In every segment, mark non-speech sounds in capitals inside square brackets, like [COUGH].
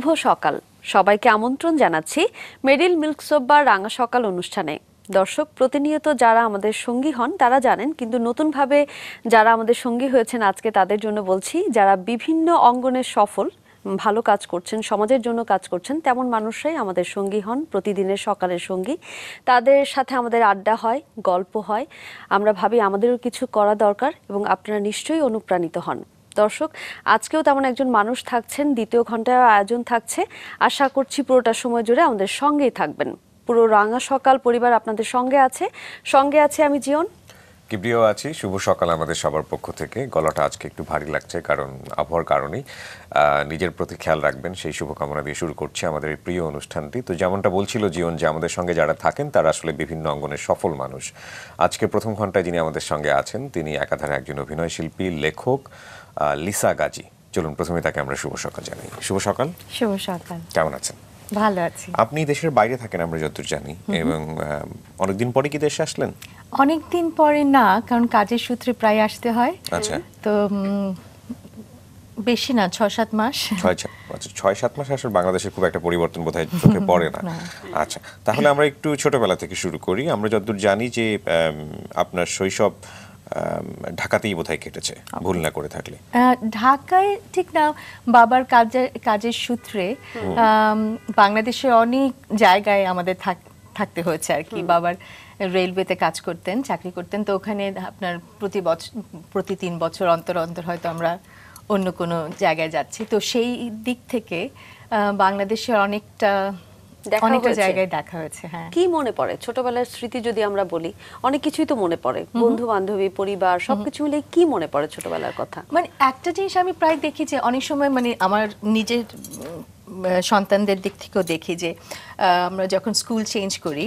শুভ সকাল সবাইকে আমন্ত্রণ জানাচ্ছি মেরিল মিল্কসোপ বা রাঙা সকাল অনুষ্ঠানে দর্শক প্রতিনিয়ত যারা আমাদের সঙ্গী হন তারা জানেন কিন্তু নতুনভাবে যারা আমাদের সঙ্গী হয়েছেন আজকে তাদের জন্য বলছি যারা বিভিন্ন অঙ্গনে সফল ভালো কাজ করছেন সমাজের জন্য কাজ করছেন তেমন মানুষরাই আমাদের সঙ্গী হন প্রতিদিনের সকালের সঙ্গী তাদের সাথে আমাদের আড্ডা হয় গল্প হয় আমরা ভাবি আমাদেরও কিছু করা দরকার এবং আপনারা নিশ্চয়ই অনুপ্রাণিত হন দর্শক আজকেও তেমন একজন মানুষ থাকছেন দ্বিতীয় ঘন্টায় আয়োজন থাকছে আশা করছি পুরোটা সময় জুড়ে আমাদের সঙ্গেই থাকবেন পুরো রাঙা সকাল পরিবার আপনাদের সঙ্গে আছে সঙ্গে আছে আমি জিয়ন প্রিয় আছি শুভ সকাল আমাদের সবার পক্ষ থেকে গলাটা আজকে একটু ভারী লাগছে কারণ আবহাওয়ার কারণেই নিজের প্রতি খেয়াল রাখবেন সেই শুভকামনা দিয়ে শুরু করছি আমাদের এই প্রিয় অনুষ্ঠানটি তো যেমনটা বলছিল জীবন যে আমাদের সঙ্গে যারা থাকেন তারা আসলে বিভিন্ন অঙ্গনের সফল মানুষ আজকে প্রথম ঘন্টায় যিনি আমাদের সঙ্গে আছেন তিনি একাধারে একজন অভিনয় শিল্পী লেখক লিসা গাজী চলুন প্রথমে তাকে আমরা শুভ সকাল জানাই শুভ সকাল শুভ সকাল কেমন আছেন ভালো আছি আপনি দেশের বাইরে থাকেন আমরা যতদূর জানি এবং অনেকদিন পরে কি দেশে আসলেন অনেকদিন পরে না কারণ কাজের সূত্রে প্রায় আসতে হয় আচ্ছা তো বেশি না ছয় সাত মাস ছয় আচ্ছা ছয় সাত মাস আসলে বাংলাদেশের খুব একটা পরিবর্তন হয় চোখে [LAUGHS] পড়ে না আচ্ছা তাহলে আমরা একটু ছোটবেলা থেকে শুরু করি আমরা যতদূর জানি যে আপনার শৈশব ঢাকাতেই বোধহয় কেটেছে ভুল না করে থাকলে ঢাকায় ঠিক না বাবার কাজের কাজের সূত্রে বাংলাদেশে অনেক জায়গায় আমাদের থাকতে হয়েছে আর কি বাবার রেলওয়েতে কাজ করতেন চাকরি করতেন তো ওখানে আপনার প্রতি বছর প্রতি তিন বছর অন্তর অন্তর হয়তো আমরা অন্য কোনো জায়গায় যাচ্ছি তো সেই দিক থেকে বাংলাদেশের অনেকটা অনেকটা জায়গায় দেখা হয়েছে হ্যাঁ কি মনে পড়ে ছোটবেলার স্মৃতি যদি আমরা বলি অনেক কিছুই তো মনে পড়ে বন্ধু বান্ধবী পরিবার সবকিছু মিলে কি মনে পড়ে ছোটবেলার কথা মানে একটা জিনিস আমি প্রায় দেখি যে অনেক সময় মানে আমার নিজের সন্তানদের দিক থেকেও দেখি যে আমরা যখন স্কুল চেঞ্জ করি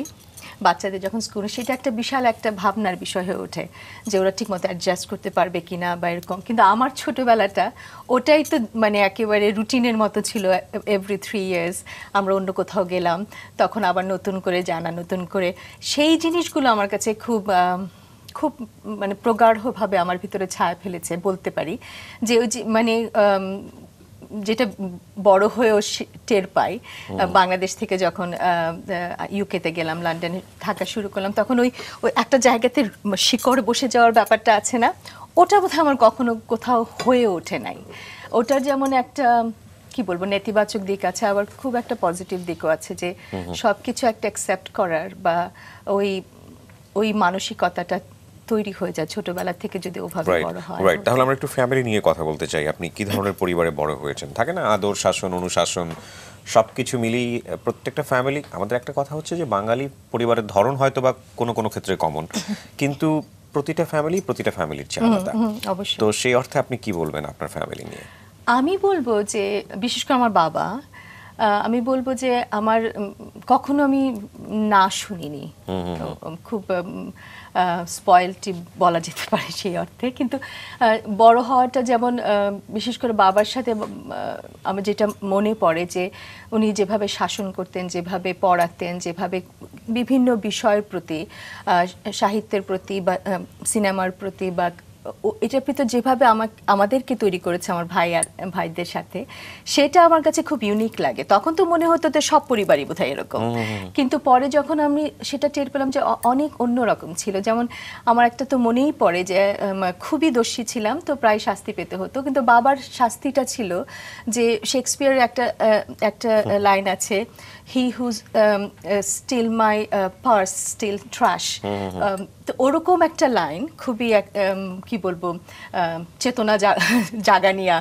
বাচ্চাদের যখন স্কুলে সেটা একটা বিশাল একটা ভাবনার বিষয় হয়ে ওঠে যে ওরা ঠিকমতো অ্যাডজাস্ট করতে পারবে কি না বা এরকম কিন্তু আমার ছোটোবেলাটা ওটাই তো মানে একেবারে রুটিনের মতো ছিল এভরি থ্রি ইয়ার্স আমরা অন্য কোথাও গেলাম তখন আবার নতুন করে জানা নতুন করে সেই জিনিসগুলো আমার কাছে খুব খুব মানে প্রগাঢ়ভাবে আমার ভিতরে ছায়া ফেলেছে বলতে পারি যে ওই যে মানে যেটা বড় হয়েও টের পাই বাংলাদেশ থেকে যখন ইউকেতে গেলাম লন্ডনে থাকা শুরু করলাম তখন ওই ওই একটা জায়গাতে শিকড় বসে যাওয়ার ব্যাপারটা আছে না ওটা বোধহয় আমার কখনো কোথাও হয়ে ওঠে নাই ওটার যেমন একটা কি বলবো নেতিবাচক দিক আছে আবার খুব একটা পজিটিভ দিকও আছে যে সব কিছু একটা অ্যাকসেপ্ট করার বা ওই ওই মানসিকতাটা তৈরি হয়ে যায় ছোটবেলা থেকে যদি ওভাবে বড় হয় রাইট তাহলে আমরা একটু ফ্যামিলি নিয়ে কথা বলতে চাই আপনি কি ধরনের পরিবারে বড় হয়েছেন থাকে না আদর শাসন অনুশাসন সব কিছু মিলিয়ে প্রত্যেকটা ফ্যামিলি আমাদের একটা কথা হচ্ছে যে বাঙালি পরিবারের ধরন হয়তো বা কোনো কোনো ক্ষেত্রে কমন [LAUGHS] কিন্তু প্রতিটা ফ্যামিলি প্রতিটা ফ্যামিলির চেয়ে আলাদা তো সেই অর্থে আপনি কি বলবেন আপনার ফ্যামিলি নিয়ে আমি বলবো যে বিশেষ করে আমার বাবা আমি বলবো যে আমার কখনো আমি না শুনিনি খুব স্পয়েলটি বলা যেতে পারে সেই অর্থে কিন্তু বড় হওয়াটা যেমন বিশেষ করে বাবার সাথে আমার যেটা মনে পড়ে যে উনি যেভাবে শাসন করতেন যেভাবে পড়াতেন যেভাবে বিভিন্ন বিষয়ের প্রতি সাহিত্যের প্রতি বা সিনেমার প্রতি বা এটাপি তো যেভাবে আমাকে আমাদেরকে তৈরি করেছে আমার ভাই আর ভাইদের সাথে সেটা আমার কাছে খুব ইউনিক লাগে তখন তো মনে হতো যে সব পরিবারই বোধহয় এরকম কিন্তু পরে যখন আমি সেটা টের পেলাম যে অনেক অন্য রকম ছিল যেমন আমার একটা তো মনেই পড়ে যে খুবই দোষী ছিলাম তো প্রায় শাস্তি পেতে হতো কিন্তু বাবার শাস্তিটা ছিল যে শেক্সপিয়ার একটা একটা লাইন আছে he whose steal my purse steal trash তো ওরকম একটা লাইন খুবই এক কি বলবো চেতনা [LAUGHS] জাগানিয়া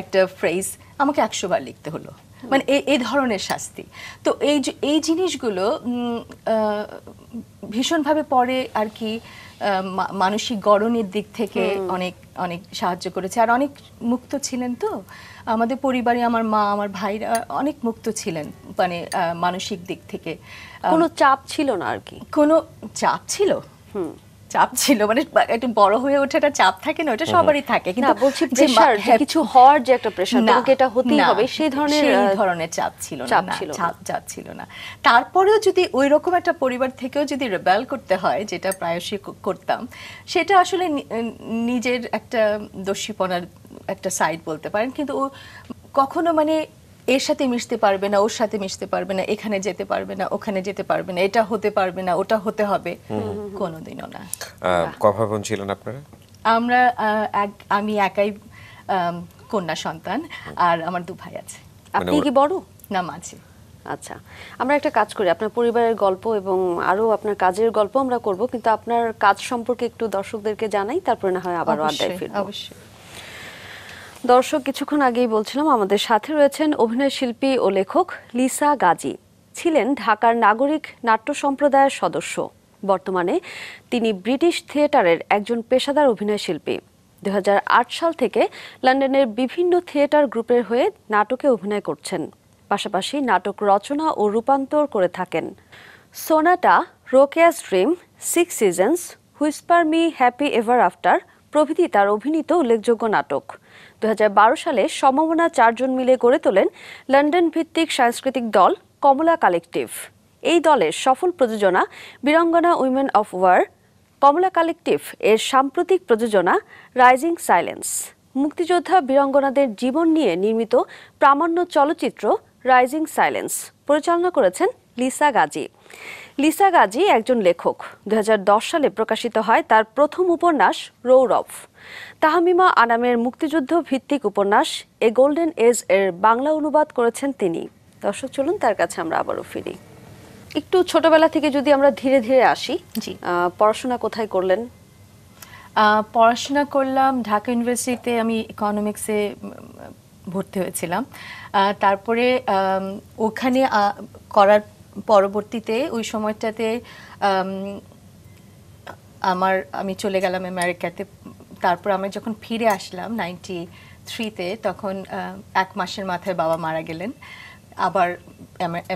একটা ফ্রেজ আমাকে একশো বার লিখতে হলো মানে এই ধরনের শাস্তি তো এই এই জিনিসগুলো ভীষণভাবে পরে আর কি মানসিক গড়নের দিক থেকে অনেক অনেক সাহায্য করেছে আর অনেক মুক্ত ছিলেন তো আমাদের পরিবারে আমার মা আমার ভাইরা অনেক মুক্ত ছিলেন মানে মানসিক দিক থেকে কোনো চাপ ছিল না আর কি কোনো চাপ ছিল চাপ ছিল মানে একটু বড় হয়ে ওঠে একটা চাপ থাকে না ওটা সবারই থাকে কিন্তু বলছি প্রেসার হ্যাঁ, কিছু হওয়ার যে একটা প্রেসার তোমাকে এটা হতেই হবে সেই ধরনের সেই ধরনের চাপ ছিল না চাপ চাপ ছিল না তারপরেও যদি ওই রকম একটা পরিবার থেকেও যদি রেবেল করতে হয় যেটা প্রায়শই করতাম সেটা আসলে নিজের একটা দোষীপনার একটা সাইড বলতে পারেন কিন্তু কখনো মানে এর সাথে মিশতে পারবে না ওর সাথে মিশতে পারবে না এখানে যেতে পারবে না ওখানে যেতে পারবে না এটা হতে পারবে না ওটা হতে হবে কোনোদিনও না কফা বোন ছিলেন আপনারা আমরা আমি একাই কন্যা সন্তান আর আমার দু ভাই আছে মানে আপনি কি বড় না মাঝে আচ্ছা আমরা একটা কাজ করি আপনার পরিবারের গল্প এবং আরো আপনার কাজের গল্প আমরা করব কিন্তু আপনার কাজ সম্পর্কে একটু দর্শকদেরকে জানাই তারপরে না হয় আবার আড্ডায় ফিরব অবশ্যই দর্শক কিছুক্ষণ আগেই বলছিলাম আমাদের সাথে রয়েছেন অভিনয় শিল্পী ও লেখক লিসা গাজী ছিলেন ঢাকার নাগরিক নাট্য সম্প্রদায়ের সদস্য বর্তমানে তিনি ব্রিটিশ থিয়েটারের একজন পেশাদার অভিনয় শিল্পী দু সাল থেকে লন্ডনের বিভিন্ন থিয়েটার গ্রুপের হয়ে নাটকে অভিনয় করছেন পাশাপাশি নাটক রচনা ও রূপান্তর করে থাকেন sonata Rokeya's dream six seasons whisper me happy ever after প্রভৃতি তার অভিনীত উল্লেখযোগ্য নাটক দু সালে সম্ভাবনা চারজন মিলে গড়ে তোলেন লন্ডন ভিত্তিক সাংস্কৃতিক দল কমলা কালেকটিভ এই দলের সফল প্রযোজনা Birangona Women of War Kamala Collective এর সাম্প্রতিক প্রযোজনা রাইজিং সাইলেন্স মুক্তিযোদ্ধা বীরাঙ্গনাদের জীবন নিয়ে নির্মিত প্রামাণ্য চলচ্চিত্র রাইজিং সাইলেন্স পরিচালনা করেছেন লিসা গাজী লিসা গাজী একজন লেখক দু সালে প্রকাশিত হয় তার প্রথম উপন্যাস রৌরভ তাহমিমা আনামের মুক্তিযুদ্ধ ভিত্তিক উপন্যাস এ গোল্ডেন এজ এর বাংলা অনুবাদ করেছেন তিনি দর্শক চলুন তার কাছে আমরা আবারও ফিরি একটু ছোটবেলা থেকে যদি আমরা ধীরে ধীরে আসি জি পড়াশোনা কোথায় করলেন পড়াশোনা করলাম ঢাকা ইউনিভার্সিটিতে আমি ইকোনমিক্সে ভর্তি হয়েছিলাম তারপরে ওখানে করার পরবর্তীতে ওই সময়টাতে আমার আমি চলে গেলাম আমেরিকাতে তারপর আমরা যখন ফিরে আসলাম নাইনটি থ্রিতে তখন এক মাসের মাথায় বাবা মারা গেলেন আবার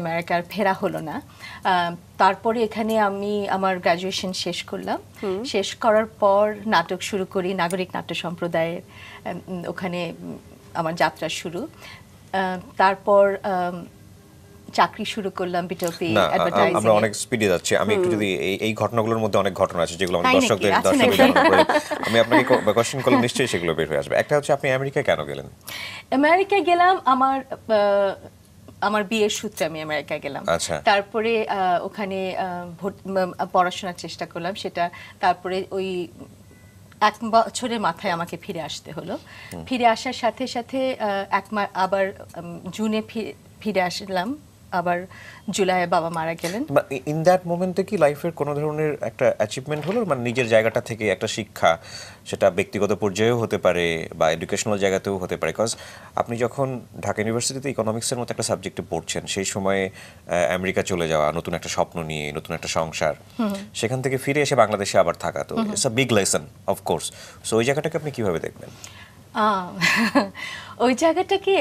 আমেরিকার ফেরা হলো না তারপরে এখানে আমি আমার গ্র্যাজুয়েশন শেষ করলাম শেষ করার পর নাটক শুরু করি নাগরিক নাট্য সম্প্রদায়ের ওখানে আমার যাত্রা শুরু তারপর চাকরি শুরু করলাম বিটপি অ্যাডভারটাইজিং আমরা অনেক স্পিডে যাচ্ছি আমি একটু যদি এই ঘটনাগুলোর মধ্যে অনেক ঘটনা আছে যেগুলো আমাদের দর্শকদের দর্শকদের আমি আপনাকে কোশ্চেন করলাম নিশ্চয়ই সেগুলো বের হয়ে আসবে একটা হচ্ছে আপনি আমেরিকা কেন গেলেন আমেরিকা গেলাম আমার আমার বিয়ের সূত্রে আমি আমেরিকা গেলাম আচ্ছা। তারপরে ওখানে পড়াশোনার চেষ্টা করলাম সেটা তারপরে ওই এক বছরের মাথায় আমাকে ফিরে আসতে হলো ফিরে আসার সাথে সাথে এক আবার জুনে ফিরে আসলাম আবার জুলাইয়ে বাবা মারা গেলেন ইন দ্যাট মোমেন্টে কি লাইফের কোনো ধরনের একটা অ্যাচিভমেন্ট হলো মানে নিজের জায়গাটা থেকে একটা শিক্ষা সেটা ব্যক্তিগত পর্যায়েও হতে পারে বা এডুকেশনাল জায়গাতেও হতে পারে কজ আপনি যখন ঢাকা ইউনিভার্সিটিতে ইকোনমিক্সের মতো একটা সাবজেক্টে পড়ছেন সেই সময়ে আমেরিকা চলে যাওয়া নতুন একটা স্বপ্ন নিয়ে নতুন একটা সংসার সেখান থেকে ফিরে এসে বাংলাদেশে আবার থাকা তো it's a big lesson of course so ওই জায়গাটাকে আপনি কিভাবে দেখবেন [LAUGHS] ওই জায়গাটাকে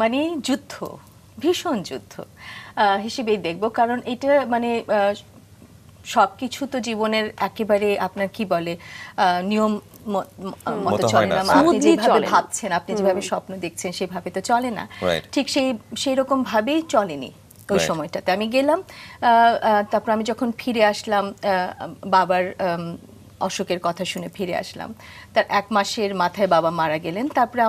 মানে যুদ্ধ ভীষণ যুদ্ধ হিসেবেই দেখব কারণ এটা মানে সব কিছু তো জীবনের একেবারে আপনার কি বলে নিয়ম চলে না আপনি ভাবছেন আপনি যেভাবে স্বপ্ন দেখছেন সেভাবে তো চলে না ঠিক সেই সেই রকম ভাবেই চলেনি ওই সময়টাতে আমি গেলাম তারপর আমি যখন ফিরে আসলাম বাবার অশোকের কথা শুনে ফিরে আসলাম তার এক মাসের মাথায় বাবা মারা গেলেন তারপরে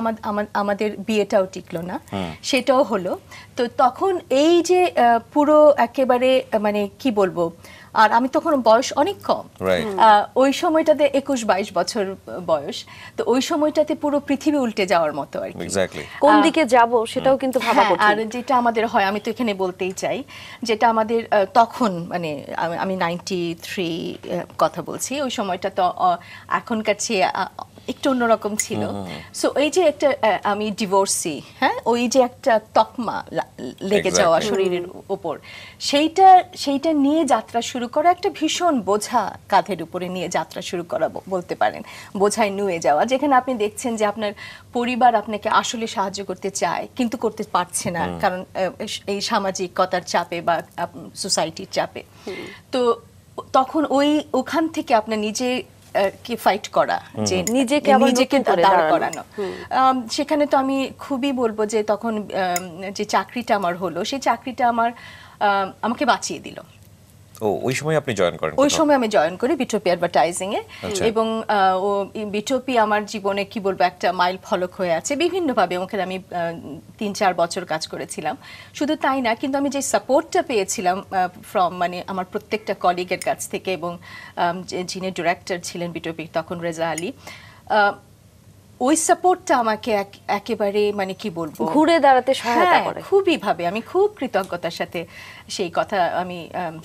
আমাদের বিয়েটাও টিকলো না হ্যাঁ। সেটাও হলো তো তখন এই যে পুরো একেবারে মানে কি বলবো আর আমি তখন বয়স অনেক কম ওই সময়টাতে একুশ বাইশ বছর বয়স তো ওই সময়টাতে পুরো পৃথিবী উল্টে যাওয়ার মতো আর কোন দিকে যাব সেটাও কিন্তু ভাবা হ্যাঁ, আর যেটা আমাদের হয় আমি তো এখানে বলতেই চাই যেটা আমাদের তখন মানে আমি নাইনটি থ্রি কথা বলছি ওই সময়টা তো এখনকার চেয়ে একটু অন্যরকম ছিল সো এই যে একটা আমি ডিভোর্সি হ্যাঁ ওই যে একটা তকমা লেগে যাওয়া শরীরের উপর সেইটা সেইটা নিয়ে যাত্রা শুরু করা একটা ভীষণ বোঝা কাঁধের উপরে নিয়ে যাত্রা শুরু করা বলতে পারেন বোঝায় নুয়ে যাওয়া যেখানে আপনি দেখছেন যে আপনার পরিবার আপনাকে আসলে সাহায্য করতে চায় কিন্তু করতে পারছে না কারণ এই সামাজিকতার চাপে বা সোসাইটির চাপে তো তখন ওই ওখান থেকে আপনার নিজে কি ফাইট করা যে নিজেকে নিজেকে দাঁড় করানো সেখানে তো আমি খুবই বলবো যে তখন যে চাকরিটা আমার হলো সেই চাকরিটা আমার আমাকে বাঁচিয়ে দিল ও ওই সময় আপনি জয়েন করেন ওই সময় আমি জয়েন করি বিটোপি অ্যাডভার্টাইজিং এ আচ্ছা। এবং ও বিটোপি আমার জীবনে কি বলবো একটা মাইল ফলক হয়ে আছে ভাবে ওখানে আমি তিন চার বছর কাজ করেছিলাম শুধু তাই না কিন্তু আমি যে সাপোর্টটা পেয়েছিলাম ফ্রম মানে আমার প্রত্যেকটা কলিগের কাছ থেকে এবং যিনি ডিরেক্টর ছিলেন বিটোপি তখন রেজা আলী ওই সাপোর্টটা আমাকে একেবারে মানে কি বলবো ঘুরে দাঁড়াতে সহায়তা হ্যাঁ, করে খুবই ভাবে আমি খুব কৃতজ্ঞতার সাথে সেই কথা আমি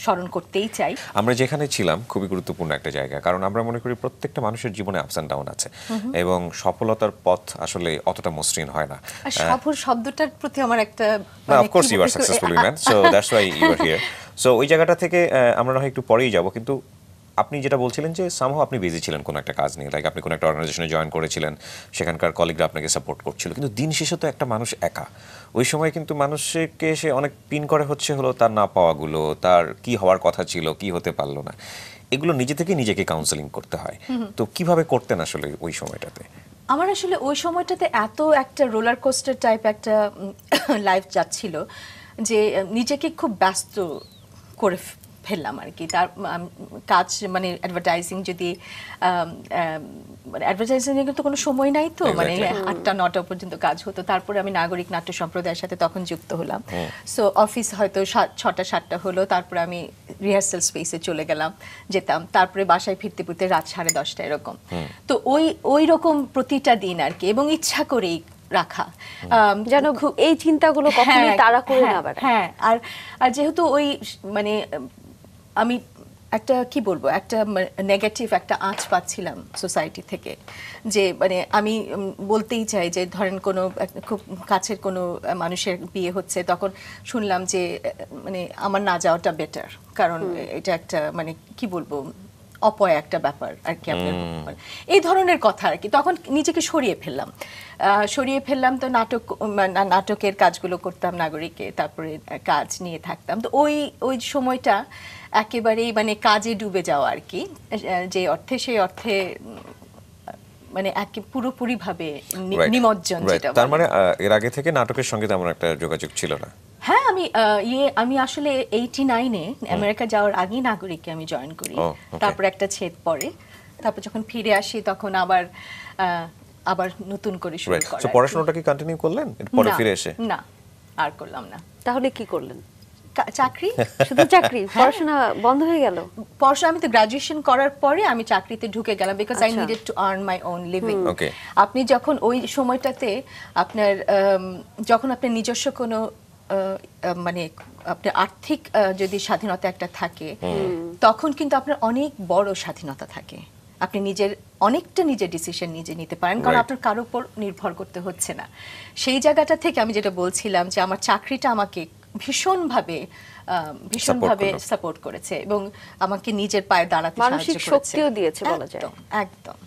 স্মরণ করতেই চাই আমরা যেখানে ছিলাম খুবই গুরুত্বপূর্ণ একটা জায়গা কারণ আমরা মনে করি প্রত্যেকটা মানুষের জীবনে আপস অ্যান্ড ডাউন আছে এবং সফলতার পথ আসলে অতটা মসৃণ হয় না সফল শব্দটার প্রতি আমার একটা না of course you are successful man so that's why you are here so ওই জায়গাটা থেকে আমরা না একটু পরেই যাব কিন্তু আপনি যেটা বলছিলেন যে সামহ আপনি বিজি ছিলেন কোনো একটা কাজ নিয়ে লাইক আপনি কোনো একটা অর্গানাইজেশনে জয়েন করেছিলেন সেখানকার কলিগরা আপনাকে সাপোর্ট করছিল কিন্তু দিন শেষে তো একটা মানুষ একা ওই সময় কিন্তু মানুষকে সে অনেক পিন করে হচ্ছে হলো তার না পাওয়াগুলো তার কি হওয়ার কথা ছিল কি হতে পারলো না এগুলো নিজে থেকে নিজেকে কাউন্সেলিং করতে হয় তো কিভাবে করতেন আসলে ওই সময়টাতে আমার আসলে ওই সময়টাতে এত একটা রোলার কোস্টার টাইপ একটা লাইফ [COUGHS] যাচ্ছিল যে নিজেকে খুব ব্যস্ত করে ফেললাম আর কি তার কাজ মানে অ্যাডভার্টাইজিং যদি অ্যাডভার্টাইজিংয়ের মানে তো কোনো সময় নাই তো মানে আটটা নটা পর্যন্ত কাজ হতো তারপরে আমি নাগরিক নাট্য সম্প্রদায়ের সাথে তখন যুক্ত হলাম সো অফিস হয়তো ছটা সাতটা হলো তারপরে আমি রিহার্সাল স্পেসে চলে গেলাম যেতাম তারপরে বাসায় ফিরতে ফিরতে রাত সাড়ে দশটা এরকম তো ওই ওই রকম প্রতিটা দিন আর কি এবং ইচ্ছা করেই রাখা যেন এই চিন্তাগুলো কখনোই হ্যাঁ, তারা করে হ্যাঁ, না হ্যাঁ আর আর যেহেতু ওই মানে আমি একটা কি বলবো একটা নেগেটিভ মানে একটা আঁচ পাচ্ছিলাম সোসাইটি থেকে যে মানে আমি বলতেই চাই যে ধরেন কোনো খুব কাছের কোনো মানুষের বিয়ে হচ্ছে তখন শুনলাম যে মানে আমার না যাওয়াটা বেটার কারণ এটা একটা মানে কি বলবো অপয় একটা ব্যাপার আর কি আপনার এই ধরনের কথা আর কি তখন নিজেকে সরিয়ে ফেললাম সরিয়ে ফেললাম তো নাটক নাটকের কাজগুলো করতাম নাগরিকে তারপরে কাজ নিয়ে থাকতাম তো ওই ওই সময়টা একেবারেই মানে কাজে ডুবে যাওয়া আর কি যে অর্থে সেই অর্থে মানে একে পুরোপুরিভাবে নিমজ্জন যেটা তার মানে এর আগে থেকে নাটকের সঙ্গে তেমন একটা যোগাযোগ ছিল না হ্যাঁ আমি ইয়ে আমি আসলে এইটি নাইনে আমেরিকা যাওয়ার আগেই নাগরিককে আমি জয়েন করি তারপর একটা ছেদ পরে তারপর যখন ফিরে আসি তখন আবার আবার নতুন করে শুরু করা পড়াশোনাটা কি কন্টিনিউ করলেন পরে ফিরে এসে না আর করলাম না তাহলে কি করলেন চাকরি শুধু চাকরি [LAUGHS] হ্যাঁ। পড়াশোনা বন্ধ হয়ে গেল পড়াশোনা আমি তো গ্রাজুয়েশন করার পরে আমি চাকরিতে ঢুকে গেলাম because I needed to earn my own living আপনি যখন ওই সময়টাতে আপনার যখন আপনার নিজস্ব কোনো মানে আপনার আর্থিক যদি স্বাধীনতা একটা থাকে তখন কিন্তু আপনার অনেক বড় স্বাধীনতা থাকে আপনি নিজের অনেকটা নিজের ডিসিশন নিজে নিতে পারেন কারণ আপনার কারোর উপর নির্ভর করতে হচ্ছে না সেই জায়গাটা থেকে আমি যেটা বলছিলাম যে আমার চাকরিটা আমাকে ভীষণভাবে ভীষণভাবে সাপোর্ট করেছে এবং আমাকে নিজের পায়ে দাঁড়াতে মানসিক শক্তিও দিয়েছে বলা যায় একদম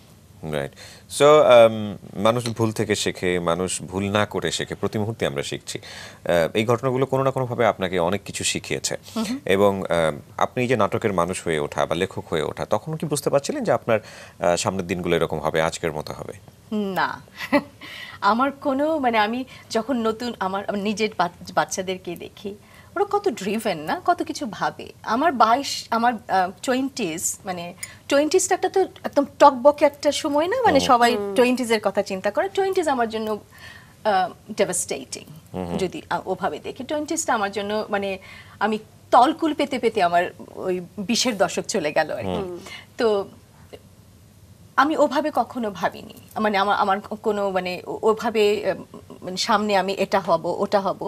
রাইট সো um, মানুষ ভুল থেকে শেখে মানুষ ভুল না করে শেখে প্রতি মুহূর্তে আমরা শিখছি এই ঘটনাগুলো কোনো না কোনোভাবে আপনাকে অনেক কিছু শিখিয়েছে এবং আপনি যে নাটকের মানুষ হয়ে ওঠা বা লেখক হয়ে ওঠা তখন কি বুঝতে পারছিলেন যে আপনার সামনের দিনগুলো এরকম হবে আজকের মতো হবে না আমার কোনো মানে আমি যখন নতুন আমার নিজের বাচ্চাদেরকে দেখি ওরা কত ড্রিভেন না কত কিছু ভাবে আমার বাইশ আমার টোয়েন্টিজ মানে টোয়েন্টিজটা তো একদম টকবকে একটা সময় না মানে সবাই টোয়েন্টিজের কথা চিন্তা করে টোয়েন্টিজ আমার জন্য ডেভাস্টেটিং যদি ওভাবে দেখি টোয়েন্টিজটা আমার জন্য মানে আমি তলকুল পেতে পেতে আমার ওই বিশের দশক চলে গেল আর কি তো আমি ওভাবে কখনো ভাবিনি মানে আমার আমার কোনো মানে ওভাবে মানে সামনে আমি এটা হব ওটা হব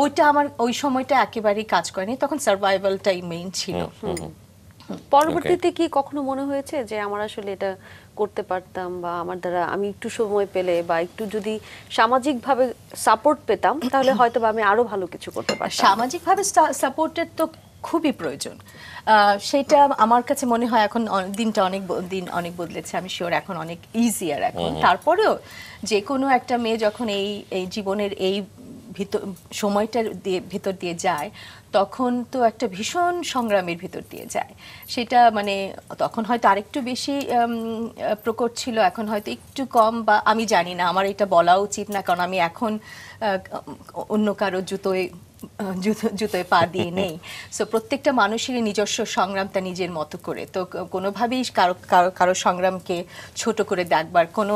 ওইটা আমার ওই সময়টা একেবারেই কাজ করেনি তখন সার্ভাইভালটাই মেইন ছিল পরবর্তীতে কি কখনো মনে হয়েছে যে আমার আসলে এটা করতে পারতাম বা আমার দ্বারা আমি একটু সময় পেলে বা একটু যদি সামাজিকভাবে সাপোর্ট পেতাম তাহলে হয়তো বা আমি আরো ভালো কিছু করতে পারতাম সামাজিকভাবে সাপোর্টের তো খুবই প্রয়োজন সেটা আমার কাছে মনে হয় এখন দিনটা অনেক দিন অনেক বদলেছে আমি শিওর এখন অনেক ইজিয়ার এখন তারপরেও যে কোনো একটা মেয়ে যখন এই এই জীবনের এই ভিতর সময়টার দিয়ে ভেতর দিয়ে যায় তখন তো একটা ভীষণ সংগ্রামের ভিতর দিয়ে যায় সেটা মানে তখন হয়তো আরেকটু বেশি প্রকট ছিল এখন হয়তো একটু কম বা আমি জানি না আমার এটা বলা উচিত না কারণ আমি এখন অন্য কারোর জুতোয় জুতোয় পা দিয়ে [LAUGHS] নেই সো প্রত্যেকটা মানুষেরই নিজস্ব সংগ্রামটা নিজের মতো করে তো কোনোভাবেই কারো কারো সংগ্রামকে ছোট করে দেখবার কোনো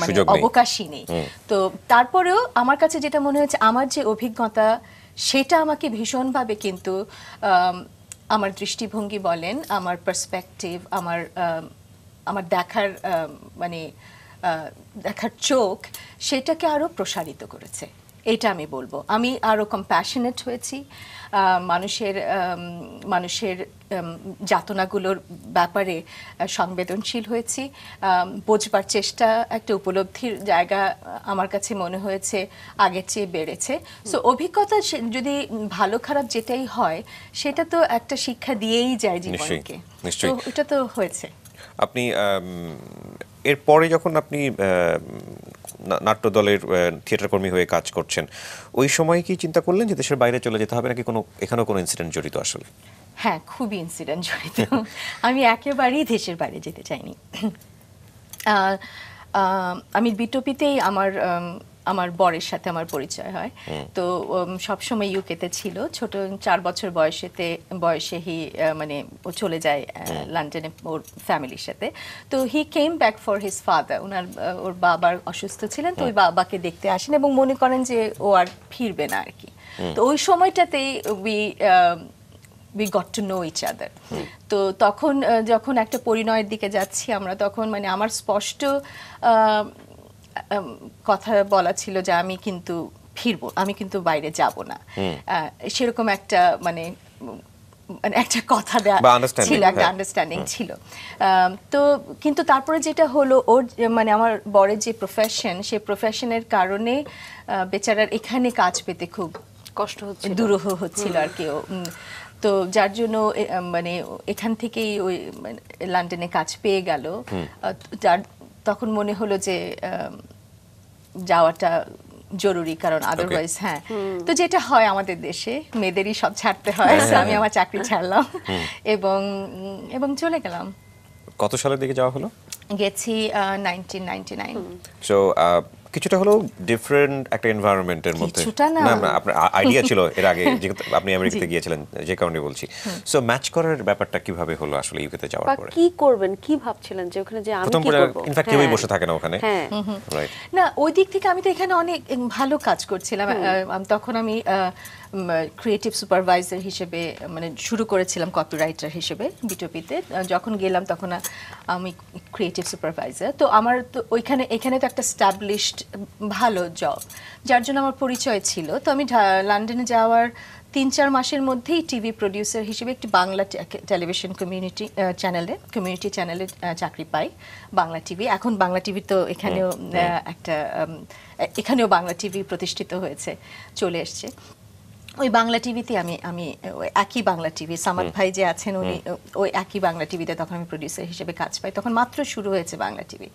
মানে অবকাশই নেই তো তারপরেও আমার কাছে যেটা মনে হয়েছে আমার যে অভিজ্ঞতা সেটা আমাকে ভীষণভাবে কিন্তু আমার দৃষ্টিভঙ্গি বলেন আমার পার্সপেক্টিভ আমার আমার দেখার মানে দেখার চোখ সেটাকে আরও প্রসারিত করেছে এটা আমি বলবো আমি আরও কম্প্যাশনেট হয়েছি মানুষের মানুষের যাতনাগুলোর ব্যাপারে সংবেদনশীল হয়েছি বোঝবার চেষ্টা একটা উপলব্ধির জায়গা আমার কাছে মনে হয়েছে আগের চেয়ে বেড়েছে সো অভিজ্ঞতা যদি ভালো খারাপ যেটাই হয় সেটা তো একটা শিক্ষা দিয়েই যায় জীবনকে তো এটা তো হয়েছে আপনি এরপরে যখন আপনি নাট্যদলের থিয়েটার কর্মী হয়ে কাজ করছেন ওই সময় কি চিন্তা করলেন যে দেশের বাইরে চলে যেতে হবে নাকি কোনো এখানেও কোনো ইনসিডেন্ট জড়িত আসলে হ্যাঁ খুবই ইনসিডেন্ট জড়িত আমি একেবারেই দেশের বাইরে যেতে চাইনি আমি বিটপিতেই আমার আমার বরের সাথে আমার পরিচয় হয় তো সবসময় ইউকেতে ছিল ছোট চার বছর বয়সেতে বয়সে হি মানে ও চলে যায় লন্ডনে ওর ফ্যামিলির সাথে তো he came back for his father ওনার ওর বাবার অসুস্থ ছিলেন তো ওই বাবাকে দেখতে আসেন এবং মনে করেন যে ও আর ফিরবে না আর কি তো ওই সময়টাতেই we we got to know each other তো তখন যখন একটা পরিণয়ের দিকে যাচ্ছি আমরা তখন মানে আমার স্পষ্ট কথা বলা ছিল যে আমি কিন্তু ফিরব আমি কিন্তু বাইরে যাব না সেরকম একটা মানে, মানে একটা কথা দেয়া ছিল একটা আন্ডারস্ট্যান্ডিং ছিল তো কিন্তু তারপরে যেটা হলো ওর মানে আমার বরের যে প্রফেশন সে প্রফেশনের কারণে বেচারার এখানে কাজ পেতে খুব কষ্ট হচ্ছে দুরূহ হচ্ছিল আর কেউ তো যার জন্য মানে এখান থেকেই ওই লন্ডনে মানে, কাজ পেয়ে গেল যার তখন মনে হলো যে যাওয়াটা জরুরি কারণ আদারওয়াইজ হ্যাঁ তো যেটা হয় আমাদের দেশে মেয়েদেরই সব ছাড়তে হয় হ্যাঁ। আমি আমার চাকরি ছাড়লাম এবং এবং চলে গেলাম কত সালের দিকে যাওয়া হলো গেছি নাইনটিন নাইনটি নাইন সো কিছুটা হলো ডিফারেন্ট একটা এনভায়রনমেন্টের মধ্যে না না আপনার আইডিয়া ছিল [LAUGHS] এর আগে আপনি আমেরিকাতে গিয়েছিলেন যে কারণে বলছি সো ম্যাচ করার ব্যাপারটা কিভাবে হলো আসলে ইউকেতে যাওয়ার পরে কি করবেন কি ভাবছিলেন যে ওখানে যে আমি কি করব ইনফ্যাক্ট কেউই হ্যাঁ। বসে থাকে না ওখানে হ্যাঁ। না ওই দিক থেকে আমি তো এখানে অনেক ভালো কাজ করছিলাম তখন আমি ক্রিয়েটিভ সুপারভাইজার হিসেবে মানে শুরু করেছিলাম কপিরাইটার হিসেবে বিটপিতে যখন গেলাম তখন আমি ক্রিয়েটিভ সুপারভাইজার তো আমার তো ওইখানে এখানে তো একটা স্ট্যাবলিশড ভালো জব যার জন্য আমার পরিচয় ছিল তো আমি লন্ডনে যাওয়ার তিন চার মাসের মধ্যেই টিভি প্রডিউসার হিসেবে একটি বাংলা টেলিভিশন কমিউনিটি চ্যানেলে কমিউনিটি চ্যানেলে চাকরি পাই বাংলা টিভি এখন বাংলা টিভি তো এখানেও একটা এখানেও বাংলা টিভি প্রতিষ্ঠিত হয়েছে চলে এসছে ওই বাংলা টিভিতে আমি আমি একই বাংলা টিভি সামাদ ভাই যে আছেন উনি ওই একই বাংলা টিভিতে তখন আমি প্রডিউসার হিসেবে কাজ পাই তখন মাত্র শুরু হয়েছে বাংলা টিভি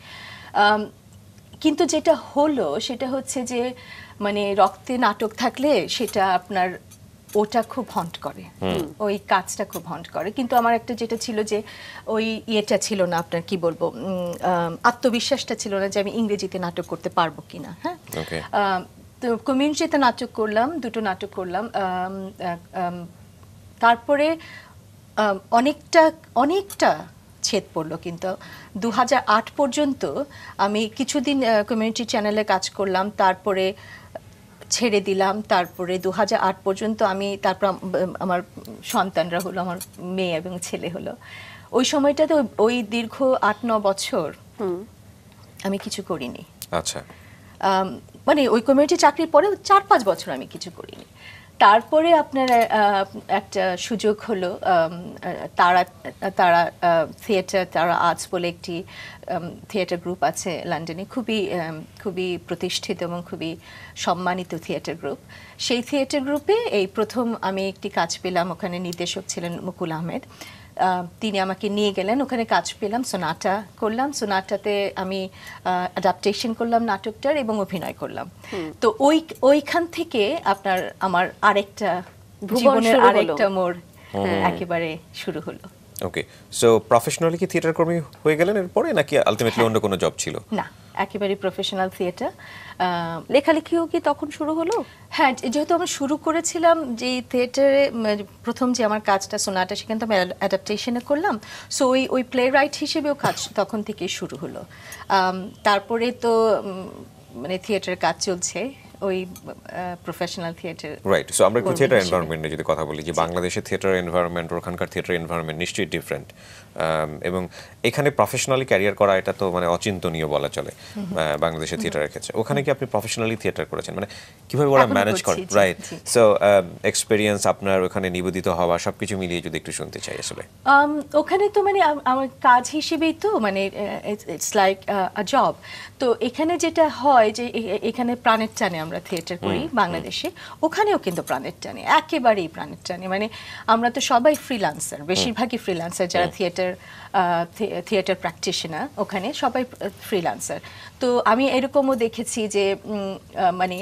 কিন্তু যেটা হলো সেটা হচ্ছে যে মানে রক্তে নাটক থাকলে সেটা আপনার ওটা খুব হন্ট করে ওই কাজটা খুব হন্ট করে কিন্তু আমার একটা যেটা ছিল যে ওই ইয়েটা ছিল না আপনার কি বলবো আত্মবিশ্বাসটা ছিল না যে আমি ইংরেজিতে নাটক করতে পারবো কিনা হ্যাঁ তো কমিউনিটিতে নাটক করলাম দুটো নাটক করলাম তারপরে অনেকটা অনেকটা ছেদ পড়লো কিন্তু দু পর্যন্ত আমি কিছুদিন কমিউনিটি চ্যানেলে কাজ করলাম তারপরে ছেড়ে দিলাম তারপরে দু পর্যন্ত আমি তারপর আমার সন্তানরা হলো আমার মেয়ে এবং ছেলে হলো ওই সময়টাতে ওই দীর্ঘ আট ন বছর আমি কিছু করিনি আচ্ছা মানে ওই কমিউনিটি চাকরির পরে চার পাঁচ বছর আমি কিছু করিনি তারপরে আপনার একটা সুযোগ হলো তারা তারা থিয়েটার তারা আর্টস বলে একটি থিয়েটার গ্রুপ আছে লন্ডনে খুবই খুবই প্রতিষ্ঠিত এবং খুবই সম্মানিত থিয়েটার গ্রুপ সেই থিয়েটার গ্রুপে এই প্রথম আমি একটি কাজ পেলাম ওখানে নির্দেশক ছিলেন মুকুল আহমেদ তিনি আমাকে নিয়ে গেলেন ওখানে কাজ পেলাম সোনাটা করলাম সোনাটাতে আমি অ্যাডাপ্টেশন করলাম নাটকটার এবং অভিনয় করলাম তো ওই ওইখান থেকে আপনার আমার আরেকটা জীবনের আরেকটা মোড় হ্যাঁ, একেবারে শুরু হলো ওকে সো প্রফেশনালি কি থিয়েটার কর্মী হয়ে গেলেন এরপরে নাকি আলটিমেটলি হ্যাঁ। অন্য কোনো জব ছিল না একেবারে প্রফেশনাল থিয়েটার লেখালেখিও কি তখন শুরু হলো হ্যাঁ যেহেতু আমি শুরু করেছিলাম যে থিয়েটারে প্রথম যে আমার কাজটা সোনাটা সেখানে তো আমি অ্যাডাপ্টেশনে করলাম সো ওই ওই প্লে রাইট হিসেবেও কাজ তখন থেকে শুরু হলো তারপরে তো মানে থিয়েটারের কাজ চলছে ওই প্রফেশনাল থিয়েটার রাইট সো আমরা একটু থিয়েটার এনভায়রনমেন্ট যদি কথা বলি যে বাংলাদেশের থিয়েটার এনভায়রনমেন্ট ওখানকার থিয়েটার এনভায়রনমেন্ট নিশ্চয়ই ডিফারেন্ট এবং এখানে প্রফেশনালি ক্যারিয়ার করা এটা তো মানে অচিন্তনীয় বলা চলে বাংলাদেশের থিয়েটারের ক্ষেত্রে ওখানে কি আপনি প্রফেশনালি থিয়েটার করেছেন মানে কিভাবে ওরা ম্যানেজ করে রাইট সো এক্সপিরিয়েন্স আপনার ওখানে নিবেদিত হওয়া সবকিছু মিলিয়ে যদি একটু শুনতে চাই আসলে ওখানে তো মানে আমার কাজ হিসেবেই তো মানে ইটস লাইক আ জব তো এখানে যেটা হয় যে এখানে প্রাণের টানে আমরা থিয়েটার করি বাংলাদেশে ওখানেও কিন্তু প্রাণের টানে একেবারেই প্রাণের টানে মানে আমরা তো সবাই ফ্রিলান্সার বেশিরভাগই ফ্রিলান্সার যারা থিয়েটার থিয়েটার প্র্যাকটিশনার ওখানে সবাই ফ্রিলান্সার তো আমি এরকমও দেখেছি যে মানে